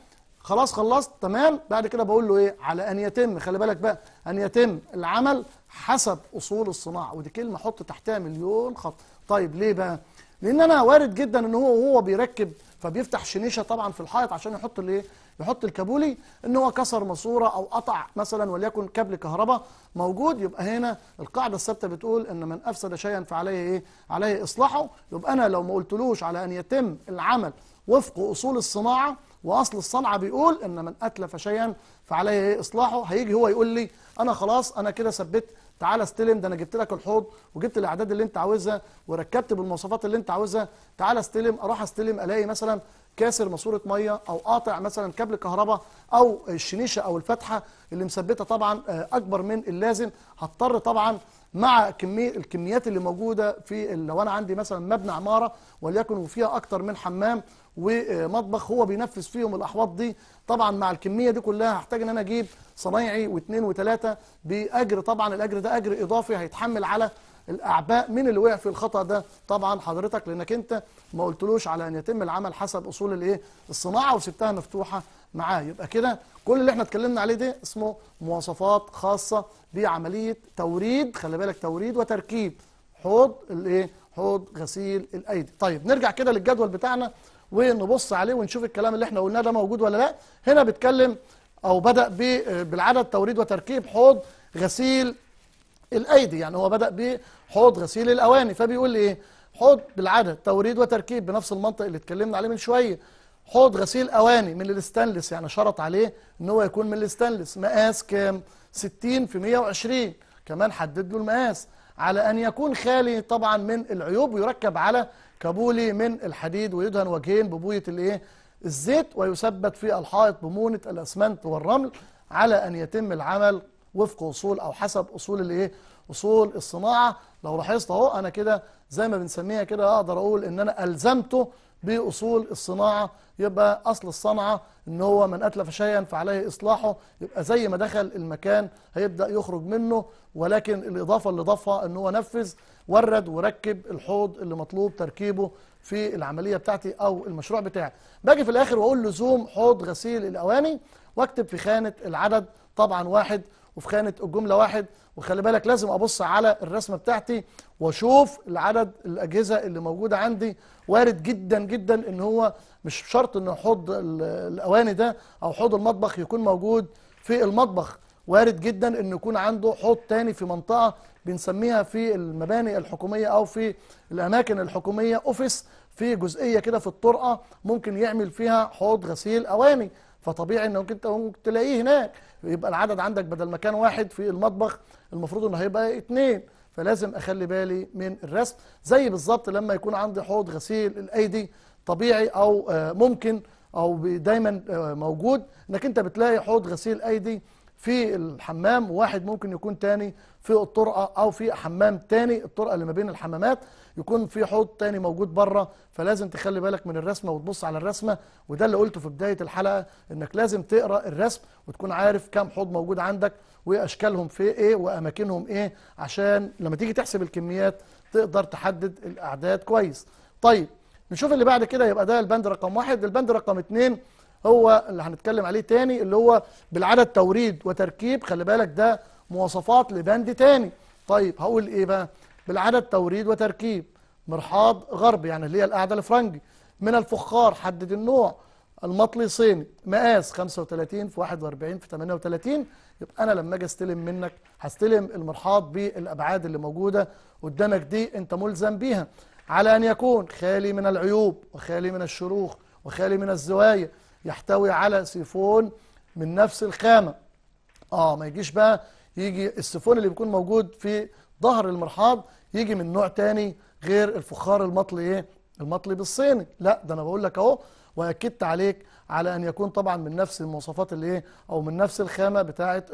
خلاص خلصت تمام بعد كده بقول له ايه على ان يتم خلي بالك بقى ان يتم العمل حسب اصول الصناعه ودي كلمه حط تحتها مليون خط طيب ليه بقى لان انا وارد جدا ان هو وهو بيركب فبيفتح شنيشه طبعا في الحائط عشان يحط الايه يحط الكابولي ان هو كسر ماسوره او قطع مثلا وليكن كابل كهرباء موجود يبقى هنا القاعده الثابته بتقول ان من افسد شيئا فعليه ايه عليه اصلاحه يبقى انا لو ما قلتلوش على ان يتم العمل وفق اصول الصناعه واصل الصنعه بيقول ان من اتلف شيئا فعليه ايه اصلاحه هيجي هو يقول لي انا خلاص انا كده ثبت تعالى استلم ده انا جبت لك الحوض وجبت الاعداد اللي انت عاوزها وركبت بالمواصفات اللي انت عاوزها تعالى استلم اروح استلم الاقي مثلا كاسر ماسوره ميه او قاطع مثلا كابل كهرباء او الشنيشه او الفتحه اللي مثبته طبعا آه، اكبر من اللازم هضطر طبعا مع كمية الكميات اللي موجودة في لو أنا عندي مثلا مبنى عمارة وليكن وفيها أكتر من حمام ومطبخ هو بينفذ فيهم الأحواض دي طبعا مع الكمية دي كلها هحتاج أن أنا أجيب صنايعي واثنين وثلاثة بأجر طبعا الأجر ده أجر إضافي هيتحمل على الاعباء مين اللي وقع في الخطا ده طبعا حضرتك لانك انت ما قلتلوش على ان يتم العمل حسب اصول الايه الصناعه وسبتها مفتوحه معاه يبقى كده كل اللي احنا اتكلمنا عليه ده اسمه مواصفات خاصه بعمليه توريد خلي بالك توريد وتركيب حوض الايه حوض غسيل الايدي طيب نرجع كده للجدول بتاعنا ونبص عليه ونشوف الكلام اللي احنا قلناه ده موجود ولا لا هنا بيتكلم او بدا بالعدد توريد وتركيب حوض غسيل الأيدي يعني هو بدأ بحوض غسيل الأواني فبيقول لي إيه حوض بالعاده توريد وتركيب بنفس المنطق اللي اتكلمنا عليه من شوية حوض غسيل أواني من الاستانلس يعني شرط عليه إن هو يكون من الاستانلس مقاس كام 60 في 120 كمان حدد له المقاس على أن يكون خالي طبعا من العيوب ويركب على كابولي من الحديد ويدهن وجهين ببوية الإيه الزيت ويثبت في الحائط بمونة الأسمنت والرمل على أن يتم العمل وفق اصول او حسب اصول الايه اصول الصناعه لو لاحظت اهو انا كده زي ما بنسميها كده اقدر اقول ان انا الزمته باصول الصناعه يبقى اصل الصنعه ان هو من اتلف شيئا فعليه اصلاحه يبقى زي ما دخل المكان هيبدا يخرج منه ولكن الاضافه اللي ضافها ان هو نفذ ورد وركب الحوض اللي مطلوب تركيبه في العمليه بتاعتي او المشروع بتاعي باجي في الاخر واقول لزوم حوض غسيل الاواني واكتب في خانه العدد طبعا واحد وفي خانة الجملة واحد وخلي بالك لازم أبص على الرسمة بتاعتي وأشوف العدد الأجهزة اللي موجودة عندي وارد جدا جدا إن هو مش شرط إن حوض الأواني ده أو حوض المطبخ يكون موجود في المطبخ وارد جدا إن يكون عنده حوض تاني في منطقة بنسميها في المباني الحكومية أو في الأماكن الحكومية أوفيس في جزئية كده في الطرقة ممكن يعمل فيها حوض غسيل أواني فطبيعي انك انت ممكن تلاقيه هناك يبقى العدد عندك بدل ما كان واحد في المطبخ المفروض انه هيبقى اتنين فلازم اخلي بالي من الرسم زي بالظبط لما يكون عندي حوض غسيل الايدي طبيعي او آه، ممكن او دايما آه، موجود انك انت بتلاقي حوض غسيل ايدي في الحمام واحد ممكن يكون تاني في الطرقة أو في حمام تاني الطرقة اللي ما بين الحمامات يكون في حوض تاني موجود بره فلازم تخلي بالك من الرسمة وتبص على الرسمة وده اللي قلته في بداية الحلقة إنك لازم تقرأ الرسم وتكون عارف كم حوض موجود عندك وأشكالهم في إيه وأماكنهم إيه عشان لما تيجي تحسب الكميات تقدر تحدد الأعداد كويس طيب نشوف اللي بعد كده يبقى ده البند رقم واحد البند رقم اتنين هو اللي هنتكلم عليه تاني اللي هو بالعدد توريد وتركيب خلي بالك ده مواصفات لبند تاني طيب هقول ايه بقى بالعدد توريد وتركيب مرحاض غرب يعني اللي هي القاعده الفرنجي من الفخار حدد النوع المطلي صيني مقاس 35 في 41 في 38 يبقى انا لما اجي استلم منك هستلم المرحاض بالابعاد اللي موجوده قدامك دي انت ملزم بيها على ان يكون خالي من العيوب وخالي من الشروخ وخالي من الزوايا يحتوي على سيفون من نفس الخامة اه ما يجيش بقى يجي السيفون اللي بيكون موجود في ظهر المرحاض يجي من نوع تاني غير الفخار المطلي ايه المطلي بالصيني لا ده انا بقول لك اهو واكدت عليك على ان يكون طبعا من نفس المواصفات اللي ايه او من نفس الخامه بتاعه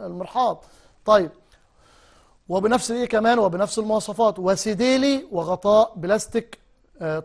المرحاض طيب وبنفس ايه كمان وبنفس المواصفات وسديلي وغطاء بلاستيك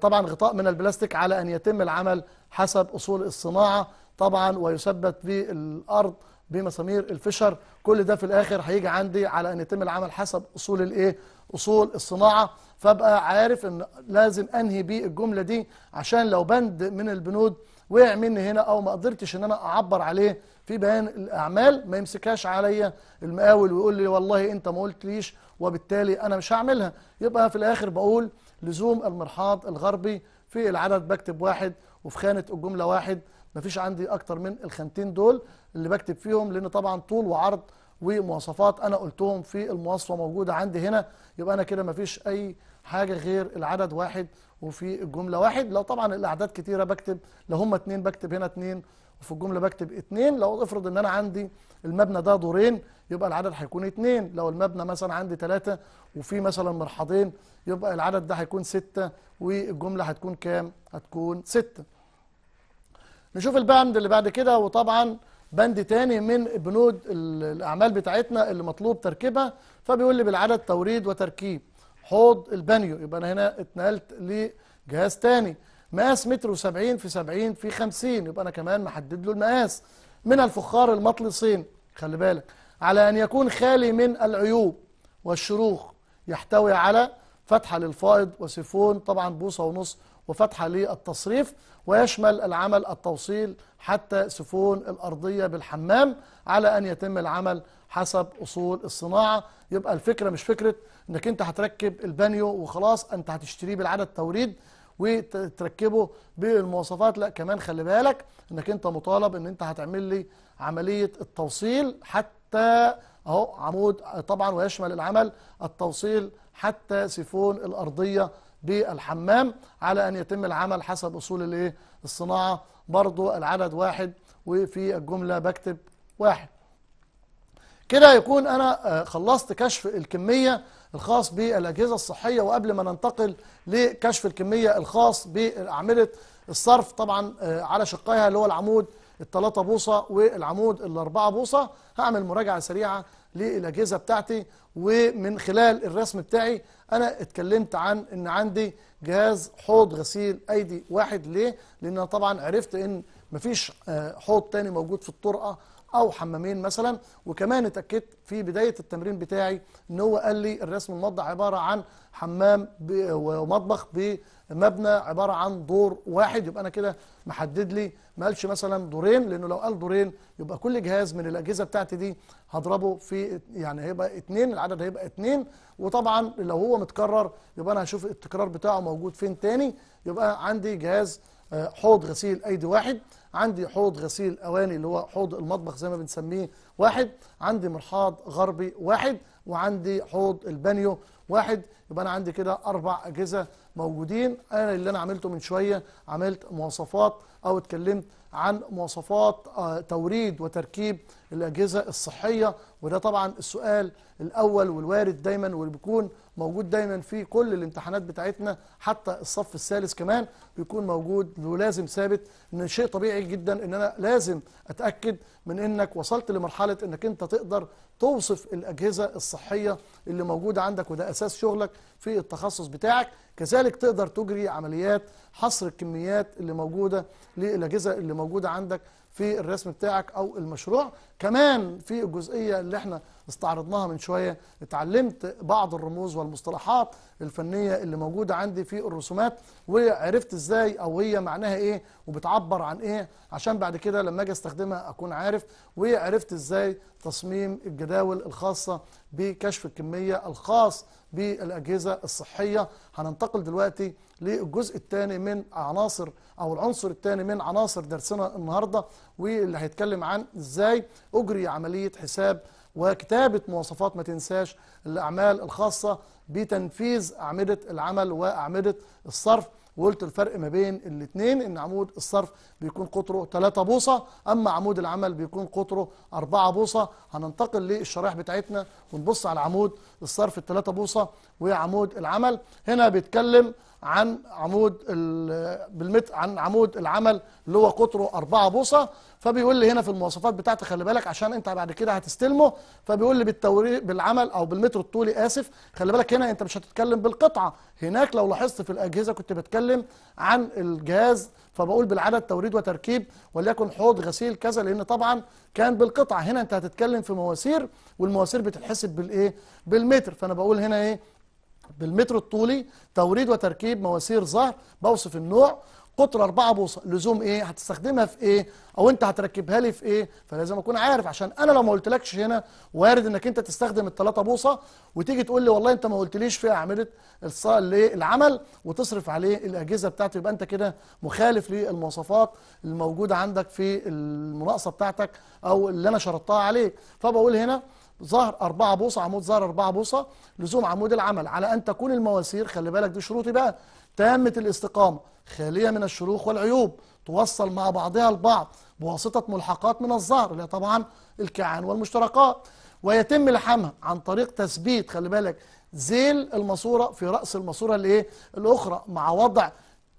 طبعا غطاء من البلاستيك على أن يتم العمل حسب أصول الصناعة طبعا ويثبت بالأرض بمسامير الفشر كل ده في الآخر هيجي عندي على أن يتم العمل حسب أصول الإيه؟ أصول الصناعة فابقى عارف أن لازم أنهي بيه الجملة دي عشان لو بند من البنود وقع مني هنا أو ما قدرتش أن أنا أعبر عليه في بيان الأعمال ما يمسكهاش عليا المقاول ويقول لي والله أنت ما قلتليش وبالتالي أنا مش هعملها يبقى في الآخر بقول لزوم المرحاض الغربي في العدد بكتب واحد وفي خانة الجملة واحد مفيش عندي أكتر من الخانتين دول اللي بكتب فيهم لأن طبعا طول وعرض ومواصفات أنا قلتهم في المواصفة موجودة عندي هنا يبقى أنا كده مفيش أي حاجة غير العدد واحد وفي الجملة واحد لو طبعا الأعداد كتيرة بكتب لو هم اتنين بكتب هنا اتنين وفي الجملة بكتب اتنين لو افرض ان انا عندي المبنى ده دورين يبقى العدد هيكون اتنين لو المبنى مثلا عندي تلاتة وفي مثلا مرحاضين يبقى العدد ده هيكون ستة والجملة هتكون كام؟ هتكون ستة نشوف البند اللي بعد كده وطبعا بند تاني من بنود الأعمال بتاعتنا اللي مطلوب تركيبها فبيقول لي بالعدد توريد وتركيب حوض البانيو يبقى أنا هنا اتنقلت لجهاز تاني مقاس متر وسبعين في سبعين في خمسين يبقى أنا كمان محدد له المقاس من الفخار المطلسين خلي بالك على أن يكون خالي من العيوب والشروخ يحتوي على فتحة للفائض وسيفون طبعا بوصة ونص وفتحة للتصريف ويشمل العمل التوصيل حتى سفون الأرضية بالحمام على أن يتم العمل حسب أصول الصناعة يبقى الفكرة مش فكرة أنك أنت هتركب البانيو وخلاص أنت هتشتريه بالعدد توريد وتركبه بالمواصفات لا كمان خلي بالك انك انت مطالب ان انت هتعمل لي عملية التوصيل حتى اهو عمود طبعا ويشمل العمل التوصيل حتى سيفون الأرضية بالحمام على أن يتم العمل حسب أصول الايه الصناعة برضو العدد واحد وفي الجملة بكتب واحد كده يكون أنا آه، خلصت كشف الكمية الخاص بالأجهزة الصحية وقبل ما ننتقل لكشف الكمية الخاص بأعمدة الصرف طبعا آه، على شقيها اللي هو العمود الثلاثة بوصة والعمود الأربعة بوصة هعمل مراجعة سريعة للأجهزة بتاعتي ومن خلال الرسم بتاعي أنا اتكلمت عن أن عندي جهاز حوض غسيل أيدي واحد ليه؟ لأن أنا طبعا عرفت أن مفيش آه، حوض تاني موجود في الطرقة أو حمامين مثلا وكمان اتأكدت في بداية التمرين بتاعي إن هو قال لي الرسم الموضع عبارة عن حمام ومطبخ بمبنى عبارة عن دور واحد يبقى أنا كده محدد لي ما قالش مثلا دورين لأنه لو قال دورين يبقى كل جهاز من الأجهزة بتاعتي دي هضربه في يعني هيبقى اثنين العدد هيبقى اثنين وطبعا لو هو متكرر يبقى أنا هشوف التكرار بتاعه موجود فين تاني يبقى عندي جهاز آه، حوض غسيل أيدي واحد عندي حوض غسيل اواني اللي هو حوض المطبخ زي ما بنسميه واحد عندي مرحاض غربي واحد وعندي حوض البانيو واحد يبقى انا عندي كده اربع اجهزه موجودين انا اللي انا عملته من شويه عملت مواصفات او اتكلمت عن مواصفات آه، توريد وتركيب الأجهزة الصحية وده طبعا السؤال الأول والوارد دايما واللي بيكون موجود دايما في كل الامتحانات بتاعتنا حتى الصف الثالث كمان بيكون موجود ولازم ثابت ان شيء طبيعي جدا ان انا لازم اتاكد من انك وصلت لمرحله انك انت تقدر توصف الاجهزه الصحيه اللي موجوده عندك وده اساس شغلك في التخصص بتاعك كذلك تقدر تجري عمليات حصر الكميات اللي موجودة للأجهزة اللي موجودة عندك في الرسم بتاعك أو المشروع كمان في الجزئية اللي احنا استعرضناها من شوية اتعلمت بعض الرموز والمصطلحات الفنية اللي موجودة عندي في الرسومات وعرفت ازاي او هي معناها ايه وبتعبر عن ايه عشان بعد كده لما اجي استخدمها اكون عارف وعرفت ازاي تصميم الجداول الخاصة بكشف الكمية الخاص بالأجهزة الصحية هننتقل دلوقتي للجزء الثاني من عناصر أو العنصر الثاني من عناصر درسنا النهاردة واللي هيتكلم عن إزاي أجري عملية حساب وكتابة مواصفات ما تنساش الأعمال الخاصة بتنفيذ أعمدة العمل وأعمدة الصرف وقلت الفرق ما بين الاثنين ان عمود الصرف بيكون قطره 3 بوصه اما عمود العمل بيكون قطره 4 بوصه هننتقل للشرائح بتاعتنا ونبص على عمود الصرف ال 3 بوصه وعمود العمل هنا بيتكلم عن عمود بالمتر عن عمود العمل اللي هو قطره 4 بوصه فبيقول لي هنا في المواصفات بتاعتي خلي بالك عشان انت بعد كده هتستلمه فبيقول لي بالتوري بالعمل او بالمتر الطولي اسف خلي بالك هنا انت مش هتتكلم بالقطعه هناك لو لاحظت في الاجهزه كنت بتكلم عن الجهاز فبقول بالعدد توريد وتركيب وليكن حوض غسيل كذا لان طبعا كان بالقطعه هنا انت هتتكلم في مواسير والمواسير بتتحسب بالايه بالمتر فانا بقول هنا ايه بالمتر الطولي توريد وتركيب مواسير ظهر بوصف النوع قطر أربعة بوصه لزوم ايه هتستخدمها في ايه او انت هتركبها لي في ايه فلازم اكون عارف عشان انا لو ما قلتلكش هنا وارد انك انت تستخدم الثلاثة بوصه وتيجي تقول لي والله انت ما قلتليش في اعمده العمل وتصرف عليه الاجهزه بتاعتي يبقى انت كده مخالف للمواصفات الموجوده عندك في المناقصه بتاعتك او اللي انا شرطتها عليك فبقول هنا ظهر أربعة بوصه عمود ظهر أربعة بوصه لزوم عمود العمل على ان تكون المواسير خلي بالك دي شروطي بقى تامه الاستقامه خاليه من الشروخ والعيوب توصل مع بعضها البعض بواسطه ملحقات من الظهر اللي طبعا الكعان والمشتركات ويتم لحمها عن طريق تثبيت خلي بالك زيل الماسوره في راس الماسوره الايه الاخرى مع وضع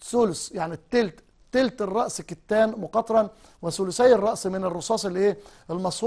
ثلث يعني التلت تلت الرأس كتان مقطرا وثلثي الرأس من الرصاص اللي ايه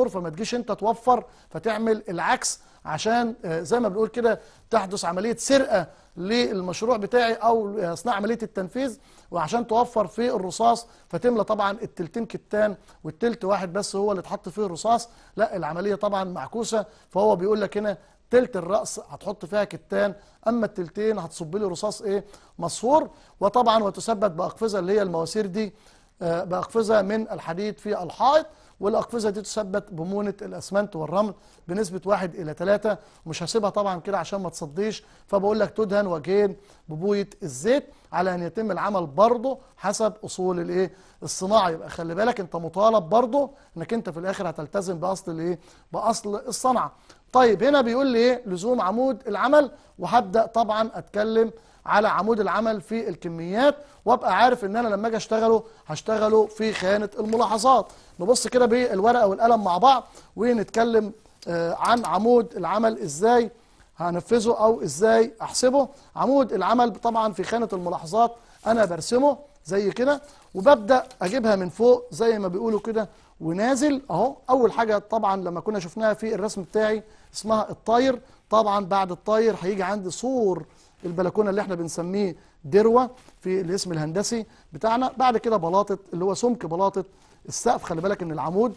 فما تجيش انت توفر فتعمل العكس عشان آه، زي ما بنقول كده تحدث عملية سرقة للمشروع بتاعي او اثناء عملية التنفيذ وعشان توفر في الرصاص فتملى طبعا التلتين كتان والتلت واحد بس هو اللي اتحط فيه الرصاص لا العملية طبعا معكوسة فهو بيقول لك هنا تلت الرأس هتحط فيها كتان أما التلتين هتصب لي رصاص إيه مصهور وطبعا وتثبت بأقفزة اللي هي المواسير دي آه، بأقفزة من الحديد في الحائط والأقفزة دي تثبت بمونة الأسمنت والرمل بنسبة واحد إلى ثلاثة مش هسيبها طبعا كده عشان ما تصديش فبقول لك تدهن وجهين ببوية الزيت على أن يتم العمل برضه حسب أصول الإيه الصناعة يبقى خلي بالك أنت مطالب برضه أنك أنت في الآخر هتلتزم بأصل الإيه بأصل الصنعة طيب هنا بيقول لي ايه لزوم عمود العمل وهبدا طبعا اتكلم على عمود العمل في الكميات وابقى عارف ان انا لما اجي اشتغله هشتغله في خانه الملاحظات نبص كده بالورقه والقلم مع بعض ونتكلم آه، عن عمود العمل ازاي هنفذه او ازاي احسبه عمود العمل طبعا في خانه الملاحظات انا برسمه زي كده وببدا اجيبها من فوق زي ما بيقولوا كده ونازل اهو اول حاجه طبعا لما كنا شفناها في الرسم بتاعي اسمها الطاير طبعا بعد الطاير هيجي عندي سور البلكونه اللي احنا بنسميه دروه في الاسم الهندسي بتاعنا بعد كده بلاطه اللي هو سمك بلاطه السقف خلي بالك ان العمود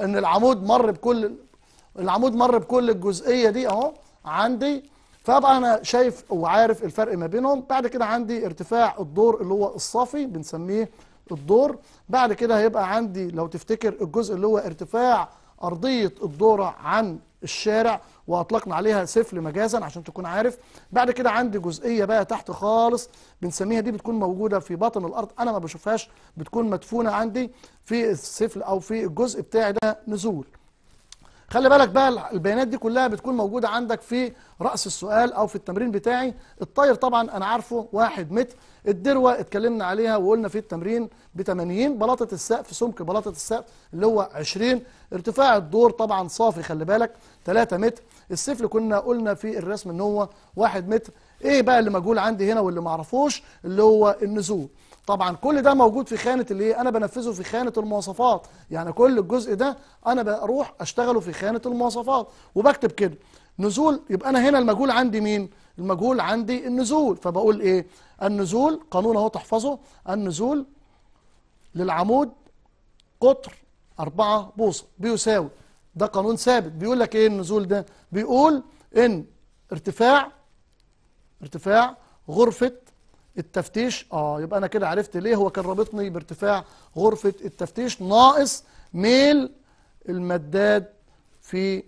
ان العمود مر بكل العمود مر بكل الجزئيه دي اهو عندي فبقى انا شايف وعارف الفرق ما بينهم بعد كده عندي ارتفاع الدور اللي هو الصافي بنسميه الدور بعد كده هيبقى عندي لو تفتكر الجزء اللي هو ارتفاع ارضيه الدوره عن الشارع واطلقنا عليها سفل مجازا عشان تكون عارف بعد كده عندي جزئيه بقى تحت خالص بنسميها دي بتكون موجوده في بطن الارض انا ما بشوفهاش بتكون مدفونه عندي في السفل او في الجزء بتاعي ده نزول خلي بالك بقى البيانات دي كلها بتكون موجودة عندك في رأس السؤال أو في التمرين بتاعي الطاير طبعا أنا عارفه واحد متر الدروة اتكلمنا عليها وقلنا في التمرين ب 80 بلاطة السقف سمك بلاطة السقف اللي هو 20 ارتفاع الدور طبعا صافي خلي بالك 3 متر السفل كنا قلنا في الرسم ان هو 1 متر ايه بقى اللي مجهول عندي هنا واللي معرفوش اللي هو النزول طبعا كل ده موجود في خانه اللي انا بنفذه في خانه المواصفات يعني كل الجزء ده انا بروح اشتغله في خانه المواصفات وبكتب كده نزول يبقى انا هنا المجهول عندي مين المجهول عندي النزول فبقول ايه النزول قانون اهو تحفظه النزول للعمود قطر اربعة بوصه بيساوي ده قانون ثابت بيقول لك ايه النزول ده بيقول ان ارتفاع ارتفاع غرفه التفتيش اه يبقى انا كده عرفت ليه هو كان رابطني بارتفاع غرفه التفتيش ناقص ميل المداد في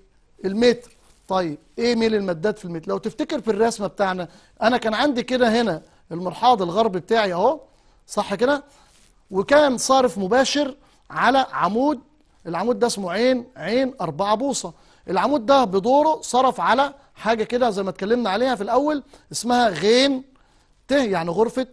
المتر طيب ايه ميل المداد في المتر لو تفتكر في الرسمه بتاعنا انا كان عندي كده هنا المرحاض الغربي بتاعي اهو صح كده وكان صارف مباشر على عمود العمود ده اسمه عين عين أربعة بوصه العمود ده بدوره صرف على حاجه كده زي ما اتكلمنا عليها في الاول اسمها غين ت يعني غرفة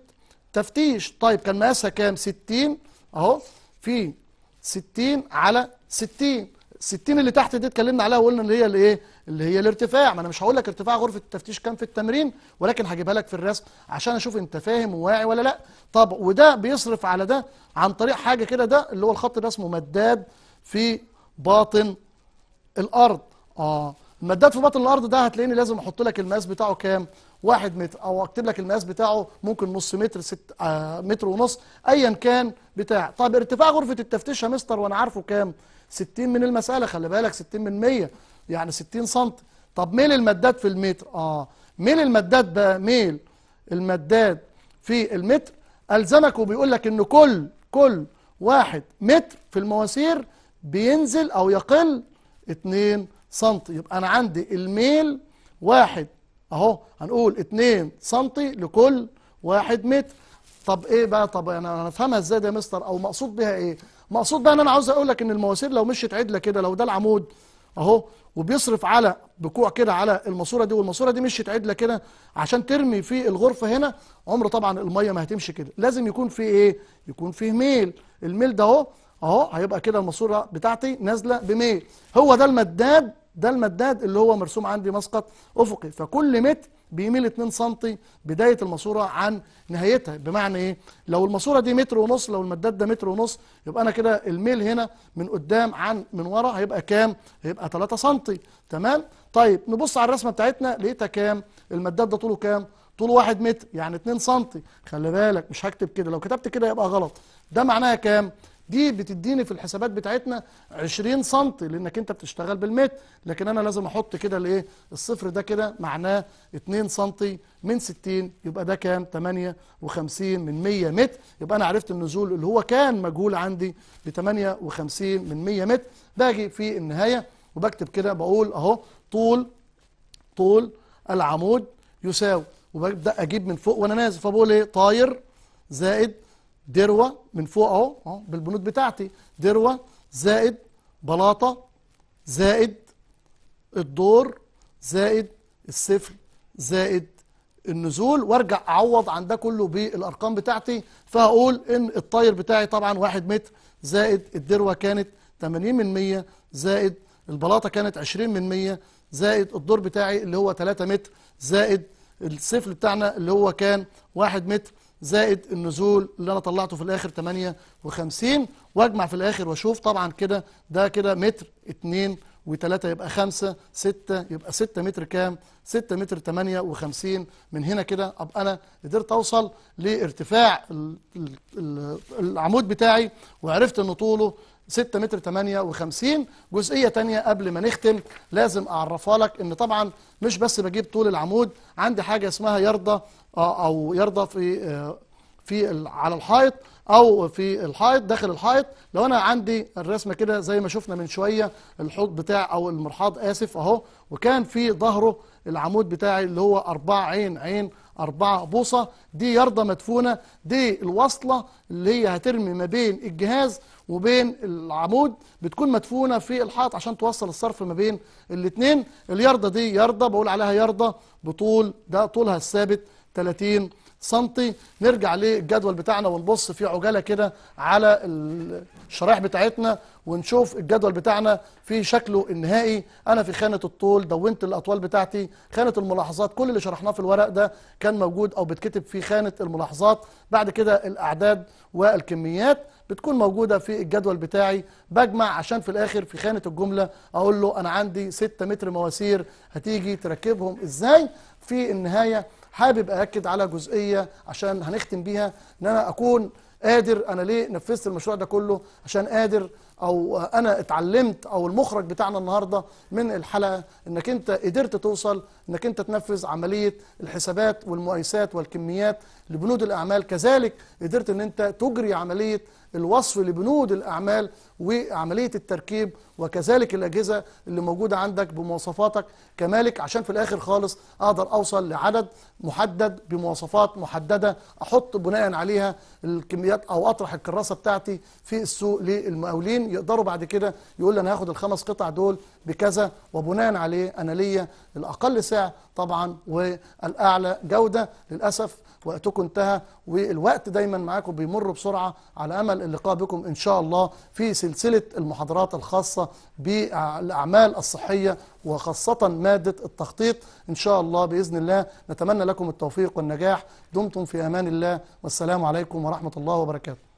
تفتيش طيب كان مقاسها كام 60 اهو في 60 على 60 60 اللي تحت دي اتكلمنا عليها وقلنا اللي هي الايه اللي هي الارتفاع ما انا مش هقول لك ارتفاع غرفه التفتيش كام في التمرين ولكن هجيبها لك في الرسم عشان اشوف انت فاهم وواعي ولا لا طب وده بيصرف على ده عن طريق حاجه كده ده اللي هو الخط ده اسمه مداد في باطن الارض اه المداد في باطن الارض ده هتلاقيني لازم احط لك المقاس بتاعه كام واحد متر او اكتب لك المقاس بتاعه ممكن نص متر ست آه متر ونص ايا كان بتاع طب ارتفاع غرفه التفتيش يا مستر وانا عارفه كام 60 من المساله خلي بالك 60 من 100 يعني 60 سم طب ميل المداد في المتر اه ميل المداد بقى ميل المداد في المتر الزمك وبيقول لك ان كل كل واحد متر في المواسير بينزل او يقل 2 سم يبقى انا عندي الميل واحد اهو هنقول 2 سم لكل 1 متر طب ايه بقى طب انا هفهمها ازاي ده يا مستر او مقصود بيها ايه مقصود بقى ان انا عاوز اقول لك ان المواسير لو مشيت عدله كده لو ده العمود اهو وبيصرف على بكوع كده على الماسوره دي والماسوره دي مشيت عدله كده عشان ترمي في الغرفه هنا عمر طبعا الميه ما هتمشي كده لازم يكون في ايه يكون فيه ميل الميل ده اهو اهو هيبقى كده الماسوره بتاعتي نازله بميل هو ده المداد ده المداد اللي هو مرسوم عندي مسقط افقي فكل متر بيميل 2 سم بدايه الماسوره عن نهايتها بمعنى ايه لو الماسوره دي متر ونص لو المداد ده متر ونص يبقى انا كده الميل هنا من قدام عن من ورا هيبقى كام هيبقى 3 سم تمام طيب نبص على الرسمه بتاعتنا لقيتها كام المداد ده طوله كام طوله 1 متر يعني 2 سم خلي بالك مش هكتب كده لو كتبت كده يبقى غلط ده معناها كام دي بتديني في الحسابات بتاعتنا 20 سم لانك انت بتشتغل بالمتر لكن انا لازم احط كده الايه الصفر ده كده معناه 2 سم من 60 يبقى ده كام 58 من 100 متر يبقى انا عرفت النزول اللي هو كان مجهول عندي ب 58 من 100 متر باجي في النهايه وبكتب كده بقول اهو طول طول العمود يساوي وببدا اجيب من فوق وانا نازل فبقول ايه طاير زائد دروة من فوق اهو اهو بالبنود بتاعتي دروة زائد بلاطة زائد الدور زائد الصفر زائد النزول وارجع اعوض عن ده كله بالارقام بتاعتي فهقول ان الطاير بتاعي طبعا 1 متر زائد الدروه كانت 80 من 100 زائد البلاطه كانت 20 من 100 زائد الدور بتاعي اللي هو 3 متر زائد السفل بتاعنا اللي هو كان 1 متر زائد النزول اللي انا طلعته في الاخر 58 واجمع في الاخر واشوف طبعا كده ده كده متر 2 و3 يبقى 5 6 يبقى 6 متر كام 6 متر 58 من هنا كده ابقى انا قدرت اوصل لارتفاع العمود بتاعي وعرفت ان طوله 6 متر 58 جزئية ثانيه قبل ما نختم لازم أعرفها لك إن طبعا مش بس بجيب طول العمود عندي حاجة اسمها يرضى آه، أو يرضى في آه، في على الحائط او في الحائط داخل الحائط لو انا عندي الرسمه كده زي ما شفنا من شويه الحوض بتاع او المرحاض اسف اهو وكان في ظهره العمود بتاعي اللي هو 4 عين عين 4 بوصه دي يرضى مدفونه دي الوصله اللي هي هترمي ما بين الجهاز وبين العمود بتكون مدفونه في الحائط عشان توصل الصرف ما بين الاثنين اليارده دي يارده بقول عليها يارده بطول ده طولها الثابت 30 سنتي نرجع للجدول بتاعنا ونبص في عجاله كده على الشرايح بتاعتنا ونشوف الجدول بتاعنا في شكله النهائي انا في خانه الطول دونت الاطوال بتاعتي خانه الملاحظات كل اللي شرحناه في الورق ده كان موجود او بتكتب في خانه الملاحظات بعد كده الاعداد والكميات بتكون موجوده في الجدول بتاعي بجمع عشان في الاخر في خانه الجمله اقول له انا عندي 6 متر مواسير هتيجي تركبهم ازاي في النهايه حابب أأكد على جزئية عشان هنختم بيها إن أنا أكون قادر أنا ليه نفذت المشروع ده كله عشان قادر أو أنا اتعلمت أو المخرج بتاعنا النهاردة من الحلقة إنك أنت قدرت توصل إنك أنت تنفذ عملية الحسابات والمؤيسات والكميات لبنود الأعمال كذلك قدرت إن أنت تجري عملية الوصف لبنود الأعمال وعملية التركيب وكذلك الأجهزة اللي موجودة عندك بمواصفاتك كمالك عشان في الآخر خالص أقدر أوصل لعدد محدد بمواصفات محددة أحط بناء عليها الكميات أو أطرح الكراسة بتاعتي في السوق للمقاولين يقدروا بعد كده يقول لي أنا هاخد الخمس قطع دول بكذا وبناء عليه أنا ليا الأقل سعر طبعا والأعلى جودة للأسف وقتكم انتهى والوقت دايما معاكم بيمر بسرعة على أمل اللقاء بكم إن شاء الله في سلسلة سلسلة المحاضرات الخاصة بالأعمال الصحية وخاصة مادة التخطيط إن شاء الله بإذن الله نتمنى لكم التوفيق والنجاح دمتم في أمان الله والسلام عليكم ورحمة الله وبركاته